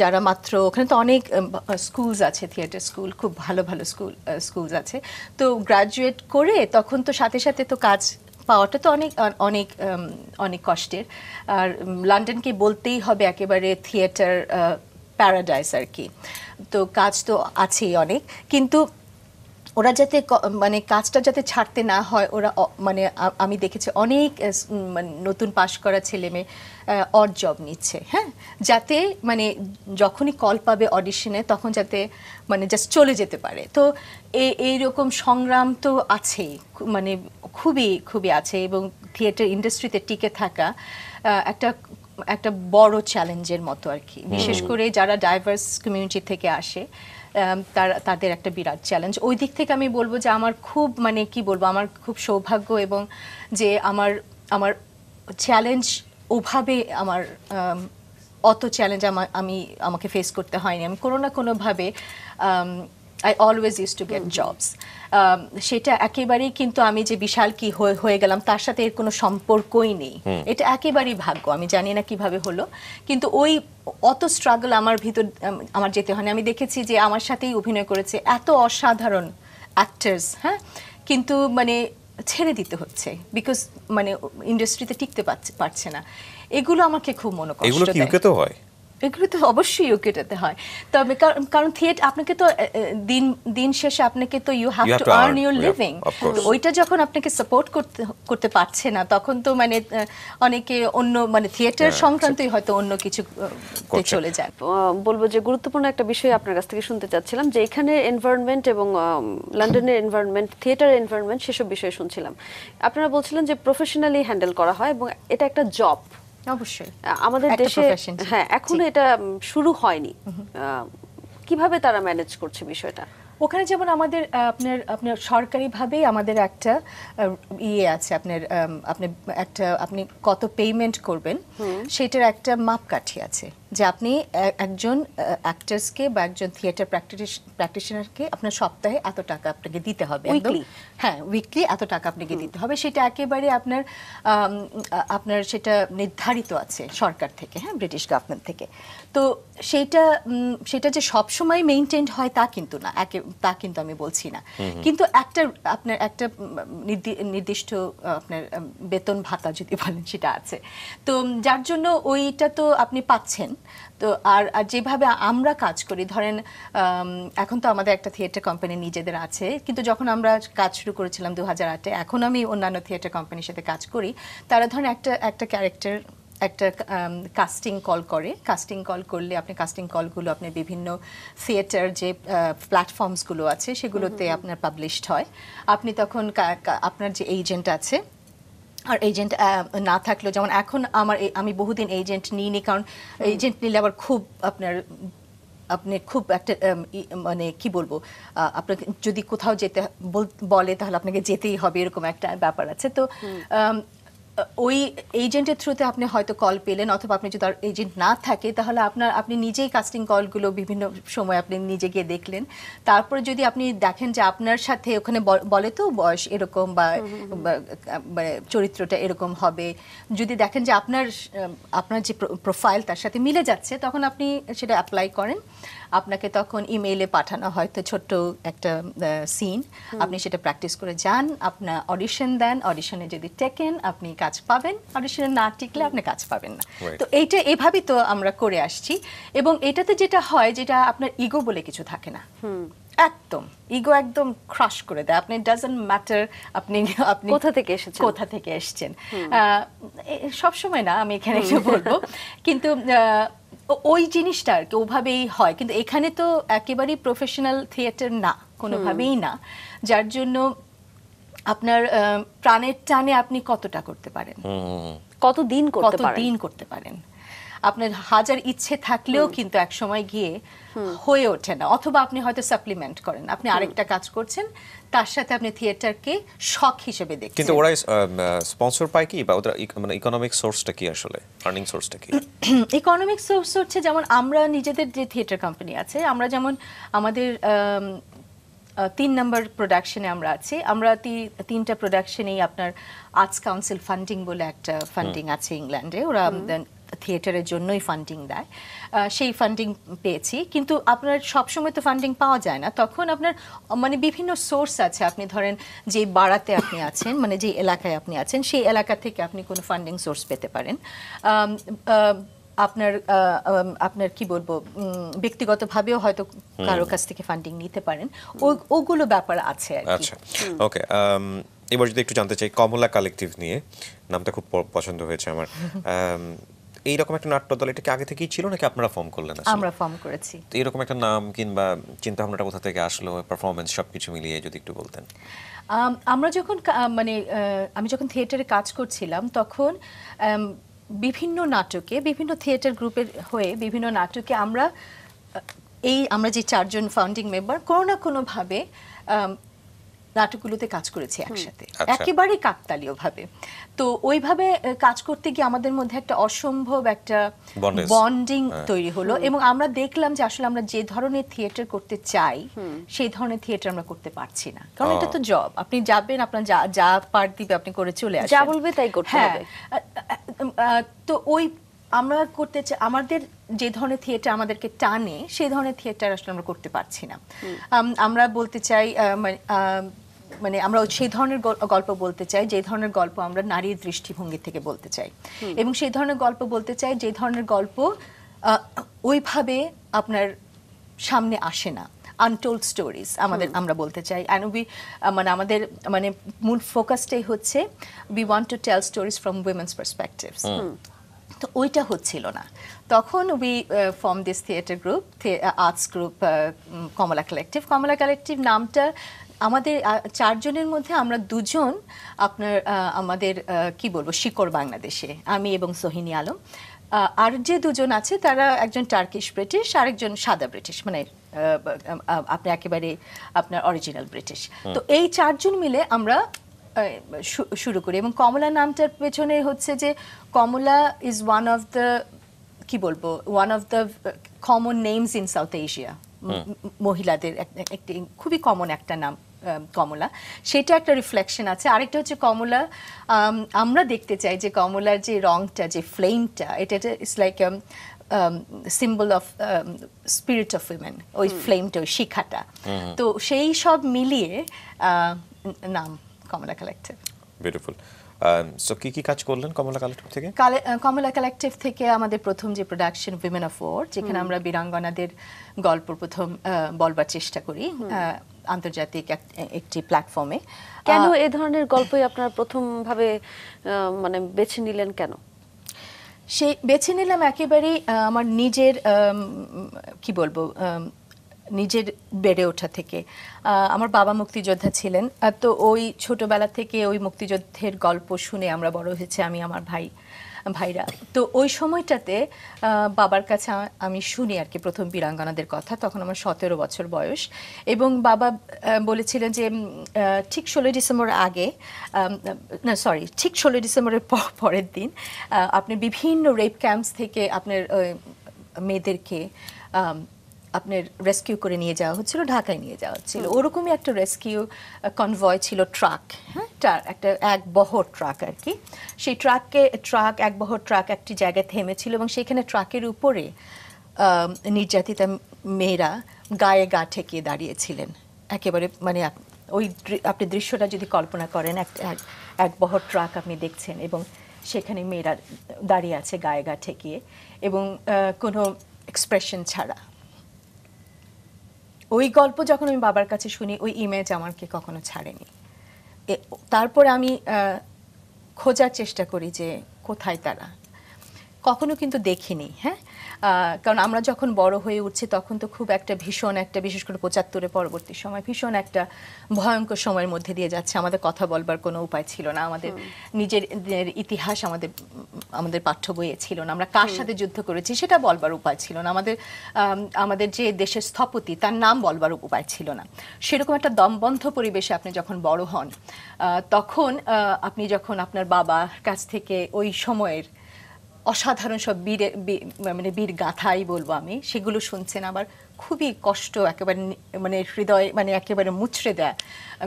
যারা মাত্র ওখানে তো অনেক স্কুলস আছে থিয়েটার স্কুল খুব ভালো ভালো স্কুল স্কুলস আছে তো গ্রাজুয়েট করে তখন তো সাথে সাথে তো কাজ পাওয়াটা তো অনেক অনেক অনেক কষ্টের আর লন্ডনকে বলতেই হবে একেবারে থিয়েটার প্যারাডাইস আর কি তো কাজ তো আছেই অনেক কিন্তু ওরা যাতে মানে কাজটা যাতে ছাড়তে না হয় ওরা মানে আমি দেখেছি অনেক মানে নতুন পাশ করা ছেলে মেয়ে অড জব নিচ্ছে হ্যাঁ যাতে মানে যখনই কল পাবে অডিশনে তখন যাতে মানে জাস্ট চলে যেতে পারে তো এই রকম সংগ্রাম তো আছেই মানে খুবই খুবই আছে এবং থিয়েটার ইন্ডাস্ট্রিতে টিকে থাকা একটা একটা বড় চ্যালেঞ্জের মতো আর কি বিশেষ করে যারা ডাইভার্স কমিউনিটি থেকে আসে তার তাদের একটা বিরাট চ্যালেঞ্জ ওই দিক থেকে আমি বলবো যে আমার খুব মানে কি বলবো আমার খুব সৌভাগ্য এবং যে আমার আমার চ্যালেঞ্জ ওভাবে আমার অত চ্যালেঞ্জ আমি আমাকে ফেস করতে হয়নি আমি কোনো না কোনোভাবে I always use to get jobs সেটা একেবারেই কিন্তু আমি যে বিশাল কি হয়ে গেলাম তার সাথে এর কোনো সম্পর্কই নেই এটা একেবারেই ভাগ্য আমি জানি না কিভাবে হলো কিন্তু ওই অত স্ট্রাগল আমার ভিতর আমার যেতে হয়নি আমি দেখেছি যে আমার সাথেই অভিনয় করেছে এত অসাধারণ অ্যাক্টার্স হ্যাঁ কিন্তু মানে ছেড়ে দিতে হচ্ছে বিকজ মানে ইন্ডাস্ট্রিতে টিকতে পারছে না এগুলো আমাকে খুব মনে করে হয় এগুলো তো অবশ্যই কেটাতে হয় তবে কারণ থিয়েটার আপনাকে তো দিন দিন শেষে আপনাকে তো you have to earn your living ওইটা যখন আপনাকে সাপোর্ট করতে করতে পারছে না তখন তো মানে অনেকে অন্য মানে থিয়েটার হ্যাঁ, সংক্রান্তই হয়তো অন্য কিছু চলে যায় বলবো যে গুরুত্বপূর্ণ একটা বিষয় আপনার কাছ থেকে শুনতে চাচ্ছিলাম যে এখানে এনভায়রনমেন্ট এবং লন্ডনের এনভায়রনমেন্ট থিয়েটার এনভায়রনমেন্ট সেসব বিষয়ে শুনছিলাম আপনারা বলছিলেন যে প্রফেশনালি হ্যান্ডেল করা হয় এবং এটা একটা জব অবশ্যই আমাদের দেশে হ্যাঁ এখনো এটা শুরু হয়নি কিভাবে তারা ম্যানেজ করছে বিষয়টা ওখানে যেমন আমাদের আপনার আপনার সরকারিভাবেই আমাদের একটা ইয়ে আছে আপনার আপনি একটা আপনি কত পেমেন্ট করবেন সেটার একটা মাপকাঠি আছে যে আপনি একজন অ্যাক্টার্সকে বা একজন থিয়েটার প্র্যাকটিশনারকে আপনার সপ্তাহে এত টাকা আপনাকে দিতে হবে হ্যাঁ উইকলি এত টাকা আপনাকে দিতে হবে সেটা একেবারে আপনার আপনার সেটা নির্ধারিত আছে সরকার থেকে হ্যাঁ ব্রিটিশ গভর্নমেন্ট থেকে তো সেটা সেটা যে সবসময় মেনটেন্ড হয় তা কিন্তু না তা কিন্তু আমি বলছি না কিন্তু একটা আপনার একটা নির্দিষ্ট আপনার বেতন ভাতা যদি বলেন সেটা আছে তো যার জন্য ওইটা তো আপনি পাচ্ছেন তো আর আর যেভাবে আমরা কাজ করি ধরেন এখন তো আমাদের একটা থিয়েটার কোম্পানি নিজেদের আছে কিন্তু যখন আমরা কাজ শুরু করেছিলাম দু হাজার আটে এখন আমি অন্যান্য থিয়েটার কোম্পানির সাথে কাজ করি তারা ধরেন একটা একটা ক্যারেক্টার একটা কাস্টিং কল করে কাস্টিং কল করলে আপনি কাস্টিং কলগুলো আপনি বিভিন্ন থিয়েটার যে প্ল্যাটফর্মসগুলো আছে সেগুলোতে আপনার পাবলিশড হয় আপনি তখন আপনার যে এজেন্ট আছে আর এজেন্ট না থাকলেও যেমন এখন আমার আমি বহুদিন এজেন্ট নিইনি কারণ এজেন্ট নিলে আবার খুব আপনার আপনি খুব একটা মানে কি বলবো আপনাকে যদি কোথাও যেতে বলে তাহলে আপনাকে যেতেই হবে এরকম একটা ব্যাপার আছে তো ওই এজেন্টের থ্রুতে আপনি হয়তো কল পেলেন অথবা আপনি যদি এজেন্ট না থাকে তাহলে আপনার আপনি নিজেই কাস্টিং কলগুলো বিভিন্ন সময় আপনি নিজে গিয়ে দেখলেন তারপরে যদি আপনি দেখেন যে আপনার সাথে ওখানে বলে তো বয়স এরকম বা মানে চরিত্রটা এরকম হবে যদি দেখেন যে আপনার আপনার যে প্রোফাইল তার সাথে মিলে যাচ্ছে তখন আপনি সেটা অ্যাপ্লাই করেন আপনাকে তখন ইমেইলে পাঠানো হয়তো ছোট্ট একটা সিন আপনি সেটা প্র্যাকটিস করে যান আপনার অডিশন দেন অডিশনে যদি টেকেন আপনি কাজ পাবেন অডিশনে না টিকলে আপনি কাজ পাবেন না তো এইটা এভাবেই তো আমরা করে আসছি এবং এটাতে যেটা হয় যেটা আপনার ইগো বলে কিছু থাকে না একদম ইগো একদম ক্রাশ করে দেয় আপনি ডাজেন্ট ম্যাটার আপনি আপনি কোথা থেকে এসেছেন কোথা থেকে এসেছেন সব সময় না আমি এখানে একটু বলবো কিন্তু ওই জিনিসটা আর কি ওভাবেই হয় কিন্তু এখানে তো একেবারেই প্রফেশনাল থিয়েটার না কোনোভাবেই না যার জন্য আপনার প্রাণের টানে আপনি কতটা করতে পারেন কতদিন করতে করতে পারেন আপনার হাজার ইচ্ছে থাকলেও কিন্তু এক সময় গিয়ে হয়ে ওঠে না অথবা আপনি হয়তো সাপ্লিমেন্ট করেন আপনি আরেকটা কাজ করছেন তার সাথে আপনি থিয়েটারকে শখ হিসেবে দেখছেন কিন্তু ওরা স্পন্সর পায় কি বা ওদের মানে ইকোনমিক সোর্সটা কি আসলে আর্নিং সোর্সটা কি ইকোনমিক [COUGHS] সোর্স হচ্ছে যেমন আমরা নিজেদের যে থিয়েটার কোম্পানি আছে আমরা যেমন আমাদের তিন নম্বর প্রোডাকশনে আমরা আছি আমরা তিনটা প্রোডাকশনেই আপনার আর্টস কাউন্সিল ফান্ডিং বলে একটা ফান্ডিং আছে ইংল্যান্ডে ওরা থিয়েটারের জন্যই ফান্ডিং দেয় সেই ফান্ডিং পেয়েছি কিন্তু আপনার সবসময় তো ফান্ডিং পাওয়া যায় না তখন আপনার মানে বিভিন্ন সোর্স আছে আপনি ধরেন যে বাড়াতে আপনি আছেন মানে যে এলাকায় আপনি আছেন সেই এলাকা থেকে আপনি কোনো ফান্ডিং সোর্স পেতে পারেন আপনার আপনার কি বলবো ব্যক্তিগতভাবেও হয়তো কারো কাছ থেকে ফান্ডিং নিতে পারেন ওগুলো ব্যাপার আছে আচ্ছা ওকে এবার যদি একটু জানতে চাই কমলা কালেকটিভ নিয়ে নামটা খুব পছন্দ হয়েছে আমার এইরকম একটা নাট্যদল এটা কি আগে থেকেই ছিল নাকি আপনারা ফর্ম করলেন আমরা ফর্ম করেছি তো এরকম একটা নাম কিংবা চিন্তা ভাবনাটা কোথা থেকে আসলো পারফরমেন্স সব কিছু মিলিয়ে যদি একটু বলতেন আমরা যখন মানে আমি যখন থিয়েটারে কাজ করছিলাম তখন বিভিন্ন নাটকে বিভিন্ন থিয়েটার গ্রুপের হয়ে বিভিন্ন নাটকে আমরা এই আমরা যে চারজন ফাউন্ডিং মেম্বার কোনো না কোনোভাবে নাটকগুলোতে কাজ করেছি একসাথে আচ্ছা। একেবারে কাকতালীয় ভাবে তো ওইভাবে কাজ করতে গিয়ে আমাদের মধ্যে একটা অসম্ভব একটা বন্ডিং হ্যাঁ। তৈরি হলো এবং আমরা দেখলাম যে আসলে আমরা যে ধরনের থিয়েটার করতে চাই সেই ধরনের থিয়েটার আমরা করতে পারছি না কারণ এটা তো জব আপনি যাবেন আপনার যা যা পার দিবে আপনি করে চলে আসবেন যা বলবে তাই করতে হ্যাঁ। হবে তো ওই আমরা করতে চাই আমাদের যে ধরনের থিয়েটার আমাদেরকে টানে সেই ধরনের থিয়েটার আসলে আমরা করতে পারছি না আমরা বলতে চাই মানে, মানে আমরা সেই ধরনের গল্প বলতে চাই যে ধরনের গল্প আমরা নারীর দৃষ্টিভঙ্গি থেকে বলতে চাই এবং সেই ধরনের গল্প বলতে চাই যে ধরনের গল্প ওইভাবে আপনার সামনে আসে না আনটোল্ড স্টোরিজ আমাদের আমরা বলতে চাই অ্যান্ড উই মানে আমাদের মানে মূল ফোকাসটাই হচ্ছে we want to tell stories from women's perspectives তো ওইটা হচ্ছিল না তখন we form this theatre group arts group Kamala Collective Kamala Collective নামটা আমাদের চারজনের মধ্যে আমরা দুজন আপনার আমাদের কি বলবো শিকড় বাংলাদেশে আমি এবং সোহিনী আলম আর যে দুজন আছে তারা একজন টার্কিশ ব্রিটিশ আরেকজন সাদা ব্রিটিশ মানে আপনি একেবারে আপনার অরিজিনাল ব্রিটিশ তো এই চারজন মিলে আমরা শুরু করি এবং কমলা নামটার পেছনে হচ্ছে যে Kamala is one of the কি বলবো one of the common names in South Asia মহিলাদের একটি খুবই কমন একটা নাম কমলা সেটা একটা রিফ্লেকশন আছে আরেকটা হচ্ছে কমলা আমরা দেখতে চাই যে কমলার যে রংটা যে ফ্লেমটা এটা it's like symbol of spirit of women ওই ফ্লেমটা ওই শিখাটা তো সেই সব মিলিয়ে নাম কমলা কালেকটিভ বিউটিফুল সো কি কি কাজ করলেন কমলা কালেকটিভ থেকে কমলা কালেকটিভ থেকে আমাদের প্রথম যে প্রোডাকশন উইমেন অফ ওয়ার যেখানে আমরা বীরাঙ্গনাদের গল্প প্রথম বলবার চেষ্টা করি আন্তর্জাতিক একটি প্ল্যাটফর্মে কেন এ ধরনের গল্পই আপনারা প্রথমভাবে মানে বেছে নিলেন কেন সেই বেছে নিলাম একেবারেই আমার নিজের কি বলবো নিজের বেড়ে ওঠা থেকে আমার বাবা মুক্তিযোদ্ধা ছিলেন তো ওই ছোটবেলা থেকে ওই মুক্তিযুদ্ধের গল্প শুনে আমরা বড় হয়েছে আমি আমার ভাই ভাইরা তো ওই সময়টাতে বাবার কাছে আমি শুনি আর কি প্রথম বীরাঙ্গনাদের কথা তখন আমার সতেরো বছর বয়স এবং বাবা বলেছিলেন যে ঠিক ষোলোই ডিসেম্বর আগে না সরি ঠিক ষোলোই ডিসেম্বরের পরের দিন আপনি বিভিন্ন রেপ ক্যাম্পস থেকে আপনার মেয়েদেরকে আপনার রেস্কিউ করে নিয়ে যাওয়া হচ্ছিল ঢাকায় নিয়ে যাওয়া হচ্ছিল ওরকমই একটা রেস্কিউ কনভয় ছিল ট্রাক হ্যাঁ একটা এক বহর ট্রাক আর কি সেই ট্রাককে ট্রাক এক বহর ট্রাক একটি জায়গায় থেমেছিল এবং সেখানে ট্রাকের উপরে নির্যাতিতা মেয়েরা গায়ে গা ঠেকিয়ে দাঁড়িয়েছিলেন একেবারে মানে ওই আপনি দৃশ্যটা যদি কল্পনা করেন একটা এক বহর ট্রাক আপনি দেখছেন এবং সেখানে মেয়েরা দাঁড়িয়ে আছে গায়ে গা ঠেকিয়ে এবং কোনো এক্সপ্রেশন ছাড়া ওই গল্প যখন আমি বাবার কাছে শুনি ওই ইমেজ আমাকে কখনো ছাড়েনি তারপরে আমি খোঁজার চেষ্টা করি যে কোথায় তারা কখনো কিন্তু দেখিনি হ্যাঁ কারণ আমরা যখন বড় হয়ে উঠছি তখন তো খুব একটা ভীষণ একটা বিশেষ করে পঁচাত্তরের পরবর্তী সময় ভীষণ একটা ভয়ঙ্কর সময়ের মধ্যে দিয়ে যাচ্ছে আমাদের কথা বলবার কোনো উপায় ছিল না আমাদের নিজের ইতিহাস আমাদের আমাদের পাঠ্য বইয়ে ছিল না আমরা কার সাথে যুদ্ধ করেছি সেটা বলবার উপায় ছিল না আমাদের আমাদের যে দেশের স্থপতি তার নাম বলবার উপায় ছিল না সেরকম একটা দমবন্ধ পরিবেশে আপনি যখন বড় হন তখন আপনি যখন আপনার বাবার কাছ থেকে ওই সময়ের অসাধারণ সব বীর মানে বীর গাথাই বলবো আমি সেগুলো শুনছেন আবার খুবই কষ্ট একেবারে মানে হৃদয় মানে একেবারে মুচড়ে দেয়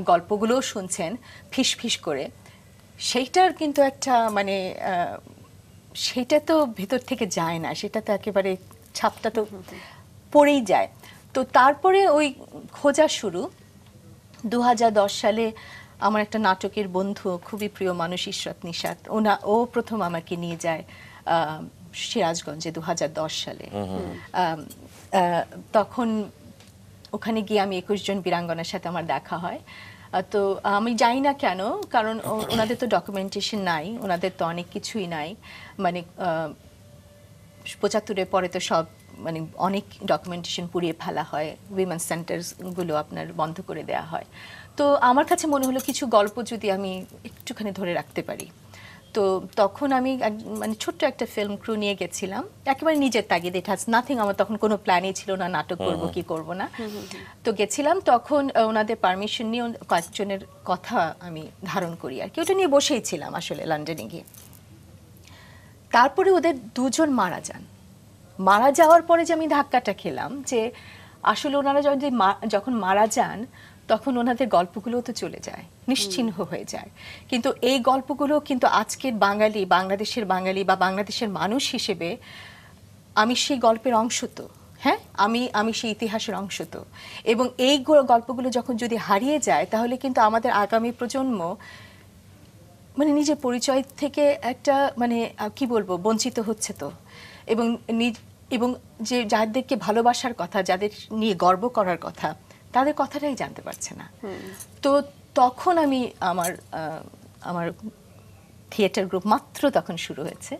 গল্পগুলোও শুনছেন ফিস ফিস করে সেইটার কিন্তু একটা মানে সেটা তো ভেতর থেকে যায় না সেটা তো একেবারে ছাপটা তো পড়েই যায় তো তারপরে ওই খোঁজা শুরু দু সালে আমার একটা নাটকের বন্ধু খুবই প্রিয় মানুষ ঈশ্বর নিশাত ওনা ও প্রথম আমাকে নিয়ে যায় সিরাজগঞ্জে দু সালে তখন ওখানে গিয়ে আমি একুশ জন বীরাঙ্গনার সাথে আমার দেখা হয় তো আমি যাই না কেন কারণ ওনাদের তো ডকুমেন্টেশন নাই ওনাদের তো অনেক কিছুই নাই মানে পঁচাত্তরের পরে তো সব মানে অনেক ডকুমেন্টেশন পুড়িয়ে ফেলা হয় উইমেন সেন্টারসগুলো আপনার বন্ধ করে দেয়া হয় তো আমার কাছে মনে হলো কিছু গল্প যদি আমি একটুখানি ধরে রাখতে পারি তো তখন আমি মানে ছোট্ট একটা ফিল্ম ক্রু নিয়ে গেছিলাম একেবারে নিজের তাগিদ ইট হাজ নাথিং আমার তখন কোনো প্ল্যানই ছিল না নাটক করব কি করব না তো গেছিলাম তখন ওনাদের পারমিশন নিয়ে কয়েকজনের কথা আমি ধারণ করি আর কি ওটা নিয়ে বসেই ছিলাম আসলে লন্ডনে গিয়ে তারপরে ওদের দুজন মারা যান মারা যাওয়ার পরে যে আমি ধাক্কাটা খেলাম যে আসলে ওনারা যখন মারা যান তখন ওনাদের গল্পগুলো তো চলে যায় নিশ্চিহ্ন হয়ে যায় কিন্তু এই গল্পগুলো কিন্তু আজকের বাঙালি বাংলাদেশের বাঙালি বা বাংলাদেশের মানুষ হিসেবে আমি সেই গল্পের অংশ তো হ্যাঁ আমি আমি সেই ইতিহাসের অংশ তো এবং এই গল্পগুলো যখন যদি হারিয়ে যায় তাহলে কিন্তু আমাদের আগামী প্রজন্ম মানে নিজের পরিচয় থেকে একটা মানে কি বলবো বঞ্চিত হচ্ছে তো এবং এবং যে যাদেরকে ভালোবাসার কথা যাদের নিয়ে গর্ব করার কথা তাদের কথাটাই জানতে পারছে না তো তখন আমি আমার আমার থিয়েটার গ্রুপ মাত্র তখন শুরু হয়েছে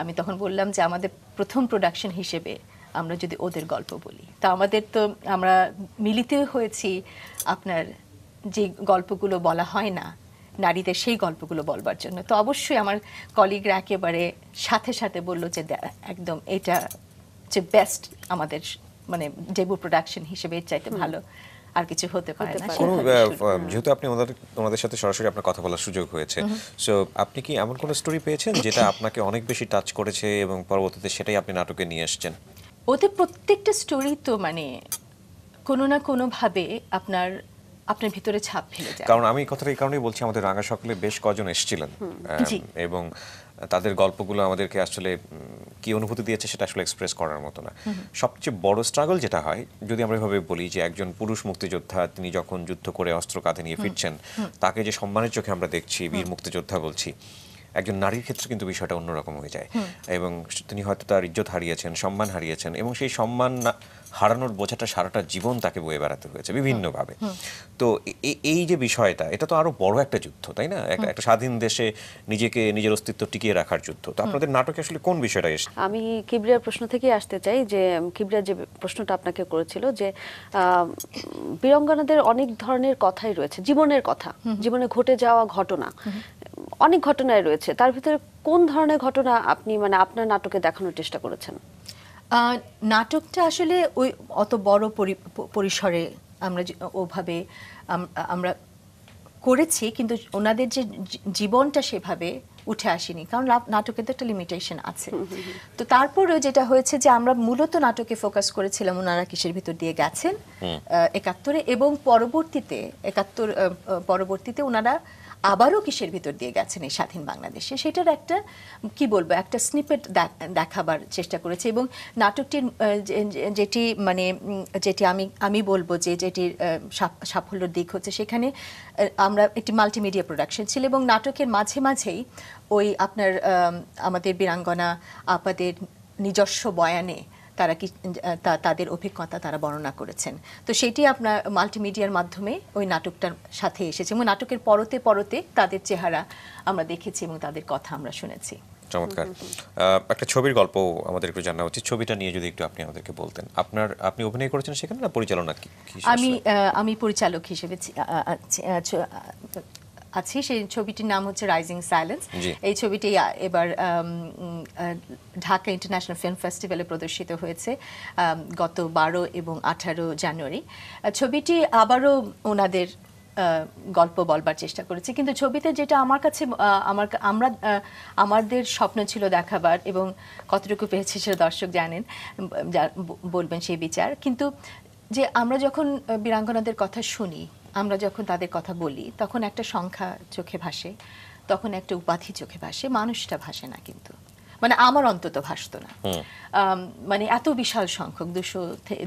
আমি তখন বললাম যে আমাদের প্রথম প্রোডাকশন হিসেবে আমরা যদি ওদের গল্প বলি তো আমাদের তো আমরা মিলিত হয়েছি আপনার যে গল্পগুলো বলা হয় না নারীদের সেই গল্পগুলো বলবার জন্য তো অবশ্যই আমার কলিগরা একেবারে সাথে সাথে বলল যে একদম এটা যে বেস্ট আমাদের মানে ডেবু প্রোডাকশন হিসেবে এর চাইতে ভালো আর কিছু হতে পারে না কোনো যেহেতু আপনি ওনাদের সাথে সরাসরি আপনার কথা বলার সুযোগ হয়েছে সো আপনি কি এমন কোনো স্টোরি পেয়েছেন যেটা আপনাকে অনেক বেশি টাচ করেছে এবং পরবর্তীতে সেটাই আপনি নাটকে নিয়ে এসেছেন ওদের প্রত্যেকটা স্টোরি তো মানে কোনো না কোনোভাবে আপনার আপনার ভিতরে ছাপ ফেলে যায় কারণ আমি কথাটা এই কারণেই বলছি আমাদের রাঙা সকলে বেশ কজন এসেছিলেন এবং তাদের গল্পগুলো আমাদেরকে আসলে কি অনুভূতি দিয়েছে সেটা আসলে এক্সপ্রেস করার মতো না সবচেয়ে বড় স্ট্রাগল যেটা হয় যদি আমরা এভাবে বলি যে একজন পুরুষ মুক্তিযোদ্ধা তিনি যখন যুদ্ধ করে অস্ত্র কাঁধে নিয়ে ফিরছেন তাকে যে সম্মানের চোখে আমরা দেখছি বীর মুক্তিযোদ্ধা বলছি একজন নারীর ক্ষেত্রে কিন্তু বিষয়টা অন্যরকম হয়ে যায় এবং তিনি হয়তো তার ইজ্জত হারিয়েছেন সম্মান হারিয়েছেন এবং সেই সম্মান হারানোর বোঝাটা সারাটা জীবন তাকে বয়ে বেড়াতে হয়েছে বিভিন্নভাবে তো এই যে বিষয়টা এটা তো আরও বড় একটা যুদ্ধ তাই না একটা স্বাধীন দেশে নিজেকে নিজের অস্তিত্ব টিকিয়ে রাখার যুদ্ধ তো আপনাদের নাটকে আসলে কোন বিষয়টা এসে আমি কিবরিয়ার প্রশ্ন থেকে আসতে চাই যে কিবরিয়ার যে প্রশ্নটা আপনাকে করেছিল যে বীরঙ্গনাদের অনেক ধরনের কথাই রয়েছে জীবনের কথা জীবনে ঘটে যাওয়া ঘটনা অনেক ঘটনায় রয়েছে তার ভিতরে কোন ধরনের ঘটনা আপনি মানে আপনার নাটকে দেখানোর চেষ্টা করেছেন নাটকটা আসলে ওই অত বড় পরিসরে আমরা ওভাবে আমরা করেছি কিন্তু ওনাদের যে জীবনটা সেভাবে উঠে আসেনি কারণ নাটকে তো একটা লিমিটেশন আছে তো তারপরেও যেটা হয়েছে যে আমরা মূলত নাটকে ফোকাস করেছিলাম ওনারা কিসের ভিতর দিয়ে গেছেন একাত্তরে এবং পরবর্তীতে একাত্তর পরবর্তীতে ওনারা আবারও কিসের ভিতর দিয়ে গেছেন এই স্বাধীন বাংলাদেশে সেটার একটা কি বলবো একটা স্নিপেট দেখাবার চেষ্টা করেছে এবং নাটকটির যেটি মানে যেটি আমি আমি বলবো যে যেটির সাফল্যের দিক হচ্ছে সেখানে আমরা একটি মাল্টিমিডিয়া প্রোডাকশন ছিল এবং নাটকের মাঝে মাঝেই ওই আপনার আমাদের বীরাঙ্গনা আপাদের নিজস্ব বয়ানে তারা কি তাদের অভিজ্ঞতা তারা বর্ণনা করেছেন তো সেটি আপনার মাল্টিমিডিয়ার মাধ্যমে ওই নাটকটার সাথে এসেছে এবং নাটকের পরতে পরতে তাদের চেহারা আমরা দেখেছি এবং তাদের কথা আমরা শুনেছি চমৎকার একটা ছবির গল্প আমাদের একটু জানা উচিত ছবিটা নিয়ে যদি একটু আপনি আমাদেরকে বলতেন আপনার আপনি অভিনয় করেছেন সেখানে না পরিচালনা কি আমি আমি পরিচালক হিসেবে আছি সেই ছবিটির নাম হচ্ছে রাইজিং সাইলেন্স এই ছবিটি এবার ঢাকা ইন্টারন্যাশনাল ফিল্ম ফেস্টিভ্যালে প্রদর্শিত হয়েছে গত বারো এবং আঠারো জানুয়ারি ছবিটি আবারও ওনাদের গল্প বলবার চেষ্টা করেছি কিন্তু ছবিতে যেটা আমার কাছে আমার আমরা আমাদের স্বপ্ন ছিল দেখাবার এবং কতটুকু পেয়েছে সেটা দর্শক জানেন বলবেন সেই বিচার কিন্তু যে আমরা যখন বীরাঙ্গনাদের কথা শুনি আমরা যখন তাদের কথা বলি তখন একটা সংখ্যা চোখে ভাসে তখন একটা উপাধি চোখে ভাসে মানুষটা ভাসে না কিন্তু মানে আমার অন্তত ভাসত না মানে এত বিশাল সংখ্যক দুশো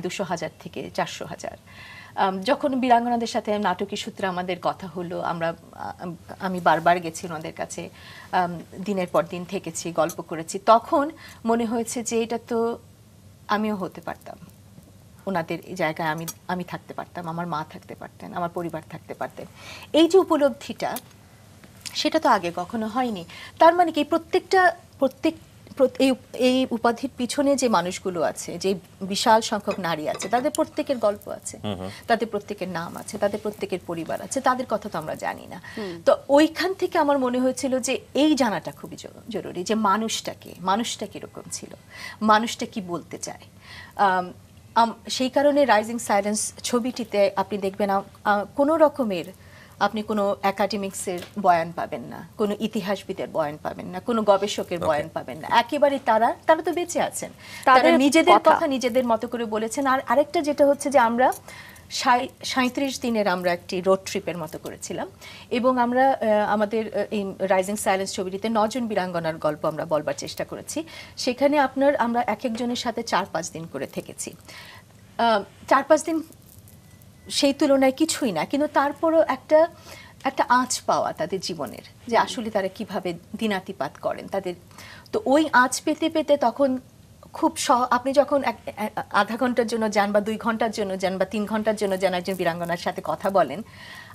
দুশো হাজার থেকে চারশো হাজার যখন বীরাঙ্গনাদের সাথে নাটকী সূত্রে আমাদের কথা হলো আমরা আমি বারবার গেছি ওনাদের কাছে দিনের পর দিন থেকেছি গল্প করেছি তখন মনে হয়েছে যে এটা তো আমিও হতে পারতাম ওনাদের জায়গায় আমি আমি থাকতে পারতাম আমার মা থাকতে পারতেন আমার পরিবার থাকতে পারতেন এই যে উপলব্ধিটা সেটা তো আগে কখনো হয়নি তার মানে কি প্রত্যেকটা প্রত্যেক এই উপাধির পিছনে যে মানুষগুলো আছে যে বিশাল সংখ্যক নারী আছে তাদের প্রত্যেকের গল্প আছে তাদের প্রত্যেকের নাম আছে তাদের প্রত্যেকের পরিবার আছে তাদের কথা তো আমরা জানি না তো ওইখান থেকে আমার মনে হয়েছিল যে এই জানাটা খুবই জরুরি যে মানুষটাকে মানুষটা কীরকম ছিল মানুষটা কি বলতে চায় সেই কারণে রাইজিং সাইলেন্স ছবিটিতে আপনি দেখবেন কোনো রকমের আপনি কোনো একাডেমিক্সের বয়ান পাবেন না কোনো ইতিহাসবিদের বয়ান পাবেন না কোনো গবেষকের বয়ান পাবেন না একেবারে তারা তারা তো বেঁচে আছেন তারা নিজেদের কথা নিজেদের মতো করে বলেছেন আর আরেকটা যেটা হচ্ছে যে আমরা সাঁত্রিশ দিনের আমরা একটি রোড ট্রিপের মতো করেছিলাম এবং আমরা আমাদের এই রাইজিং সাইলেন্স ছবিটিতে নজন বীরাঙ্গনার গল্প আমরা বলবার চেষ্টা করেছি সেখানে আপনার আমরা এক একজনের সাথে চার পাঁচ দিন করে থেকেছি চার পাঁচ দিন সেই তুলনায় কিছুই না কিন্তু তারপরও একটা একটা আঁচ পাওয়া তাদের জীবনের যে আসলে তারা কিভাবে দিনাতিপাত করেন তাদের তো ওই আঁচ পেতে পেতে তখন খুব সহ আপনি যখন আধা ঘন্টার জন্য যান বা দুই ঘন্টার জন্য যান বা তিন ঘন্টার জন্য যান একজন বীরাঙ্গনার সাথে কথা বলেন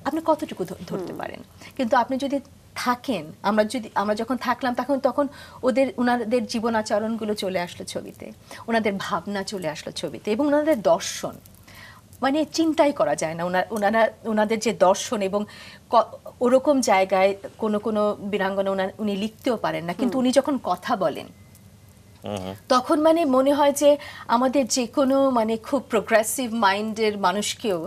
আপনি কতটুকু ধরতে পারেন কিন্তু আপনি যদি থাকেন আমরা যদি আমরা যখন থাকলাম তখন তখন ওদের ওনাদের জীবনাচরণগুলো চলে আসলো ছবিতে ওনাদের ভাবনা চলে আসলো ছবিতে এবং ওনাদের দর্শন মানে চিন্তাই করা যায় না ওনারা ওনাদের যে দর্শন এবং ওরকম জায়গায় কোনো কোনো বীরাঙ্গনা উনি লিখতেও পারেন না কিন্তু উনি যখন কথা বলেন Uh-huh. তখন মানে মনে হয় যে আমাদের যে কোনো মানে খুব প্রোগ্রেসিভ মাইন্ডের মানুষকেও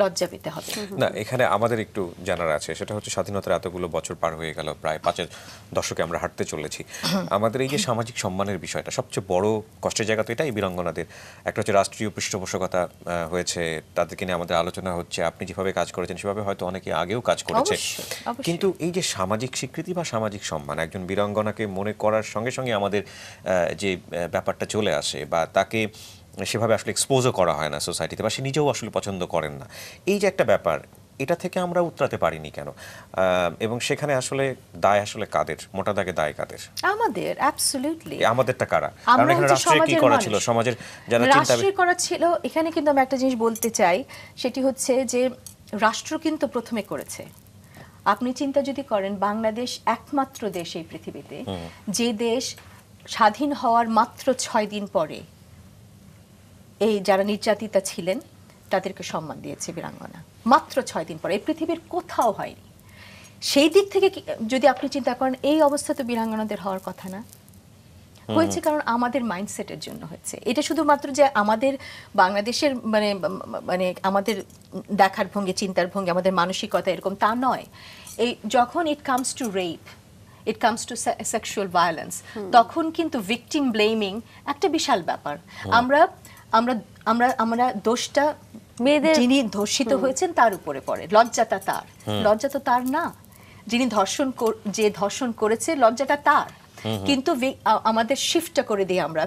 লজ্জা পেতে হবে না এখানে আমাদের একটু জানার আছে সেটা হচ্ছে স্বাধীনতার এতগুলো বছর পার হয়ে গেল প্রায় পাঁচের দশকে আমরা হাঁটতে চলেছি আমাদের এই যে সামাজিক সম্মানের বিষয়টা সবচেয়ে বড় কষ্টের জায়গা তো এটাই বীরাঙ্গনাদের একটা হচ্ছে রাষ্ট্রীয় পৃষ্ঠপোষকতা হয়েছে তাদেরকে নিয়ে আমাদের আলোচনা হচ্ছে আপনি যেভাবে কাজ করেছেন সেভাবে হয়তো অনেকে আগেও কাজ করেছে কিন্তু এই যে সামাজিক স্বীকৃতি বা সামাজিক সম্মান একজন বীরাঙ্গনাকে মনে করার সঙ্গে সঙ্গে আমাদের যে ব্যাপারটা চলে আসে বা তাকে সেভাবে আসলে এক্সপোজও করা হয় না সোসাইটিতে বা সে নিজেও আসলে পছন্দ করেন না এই যে একটা ব্যাপার এটা থেকে আমরা উতরাতে পারিনি কেন এবং সেখানে আসলে দায় আসলে কাদের মোটা দাগে দায় কাদের আমাদের অ্যাবসলিউটলি আমাদেরটা কারা কারণ এখানে রাষ্ট্রের কি করা ছিল সমাজের যারা চিন্তা করা ছিল এখানে কিন্তু আমি একটা জিনিস বলতে চাই সেটি হচ্ছে যে রাষ্ট্র কিন্তু প্রথমে করেছে আপনি চিন্তা যদি করেন বাংলাদেশ একমাত্র দেশ এই পৃথিবীতে যে দেশ স্বাধীন হওয়ার মাত্র ছয় দিন পরে এই যারা নির্যাতিতা ছিলেন তাদেরকে সম্মান দিয়েছে বীরাঙ্গনা মাত্র ছয় দিন পরে এই পৃথিবীর কোথাও হয়নি সেই দিক থেকে যদি আপনি চিন্তা করেন এই অবস্থা তো বীরাঙ্গনাদের হওয়ার কথা না হয়েছে কারণ আমাদের মাইন্ডসেটের জন্য হয়েছে এটা শুধুমাত্র যে আমাদের বাংলাদেশের মানে মানে আমাদের দেখার ভঙ্গি চিন্তার ভঙ্গি আমাদের মানসিকতা এরকম তা নয় এই যখন it comes to rape it comes to sexual violence তখন কিন্তু ভিকটিম ব্লেমিং একটা বিশাল ব্যাপার আমরা আমরা আমরা আমরা দোষটা মেয়েদের যিনি ধর্ষিত হয়েছেন তার উপরে পড়ে লজ্জাটা তার লজ্জা তো তার না যিনি ধর্ষণ যে ধর্ষণ করেছে লজ্জাটা তার কিন্তু আমাদের শিফটটা করে দিই আমরা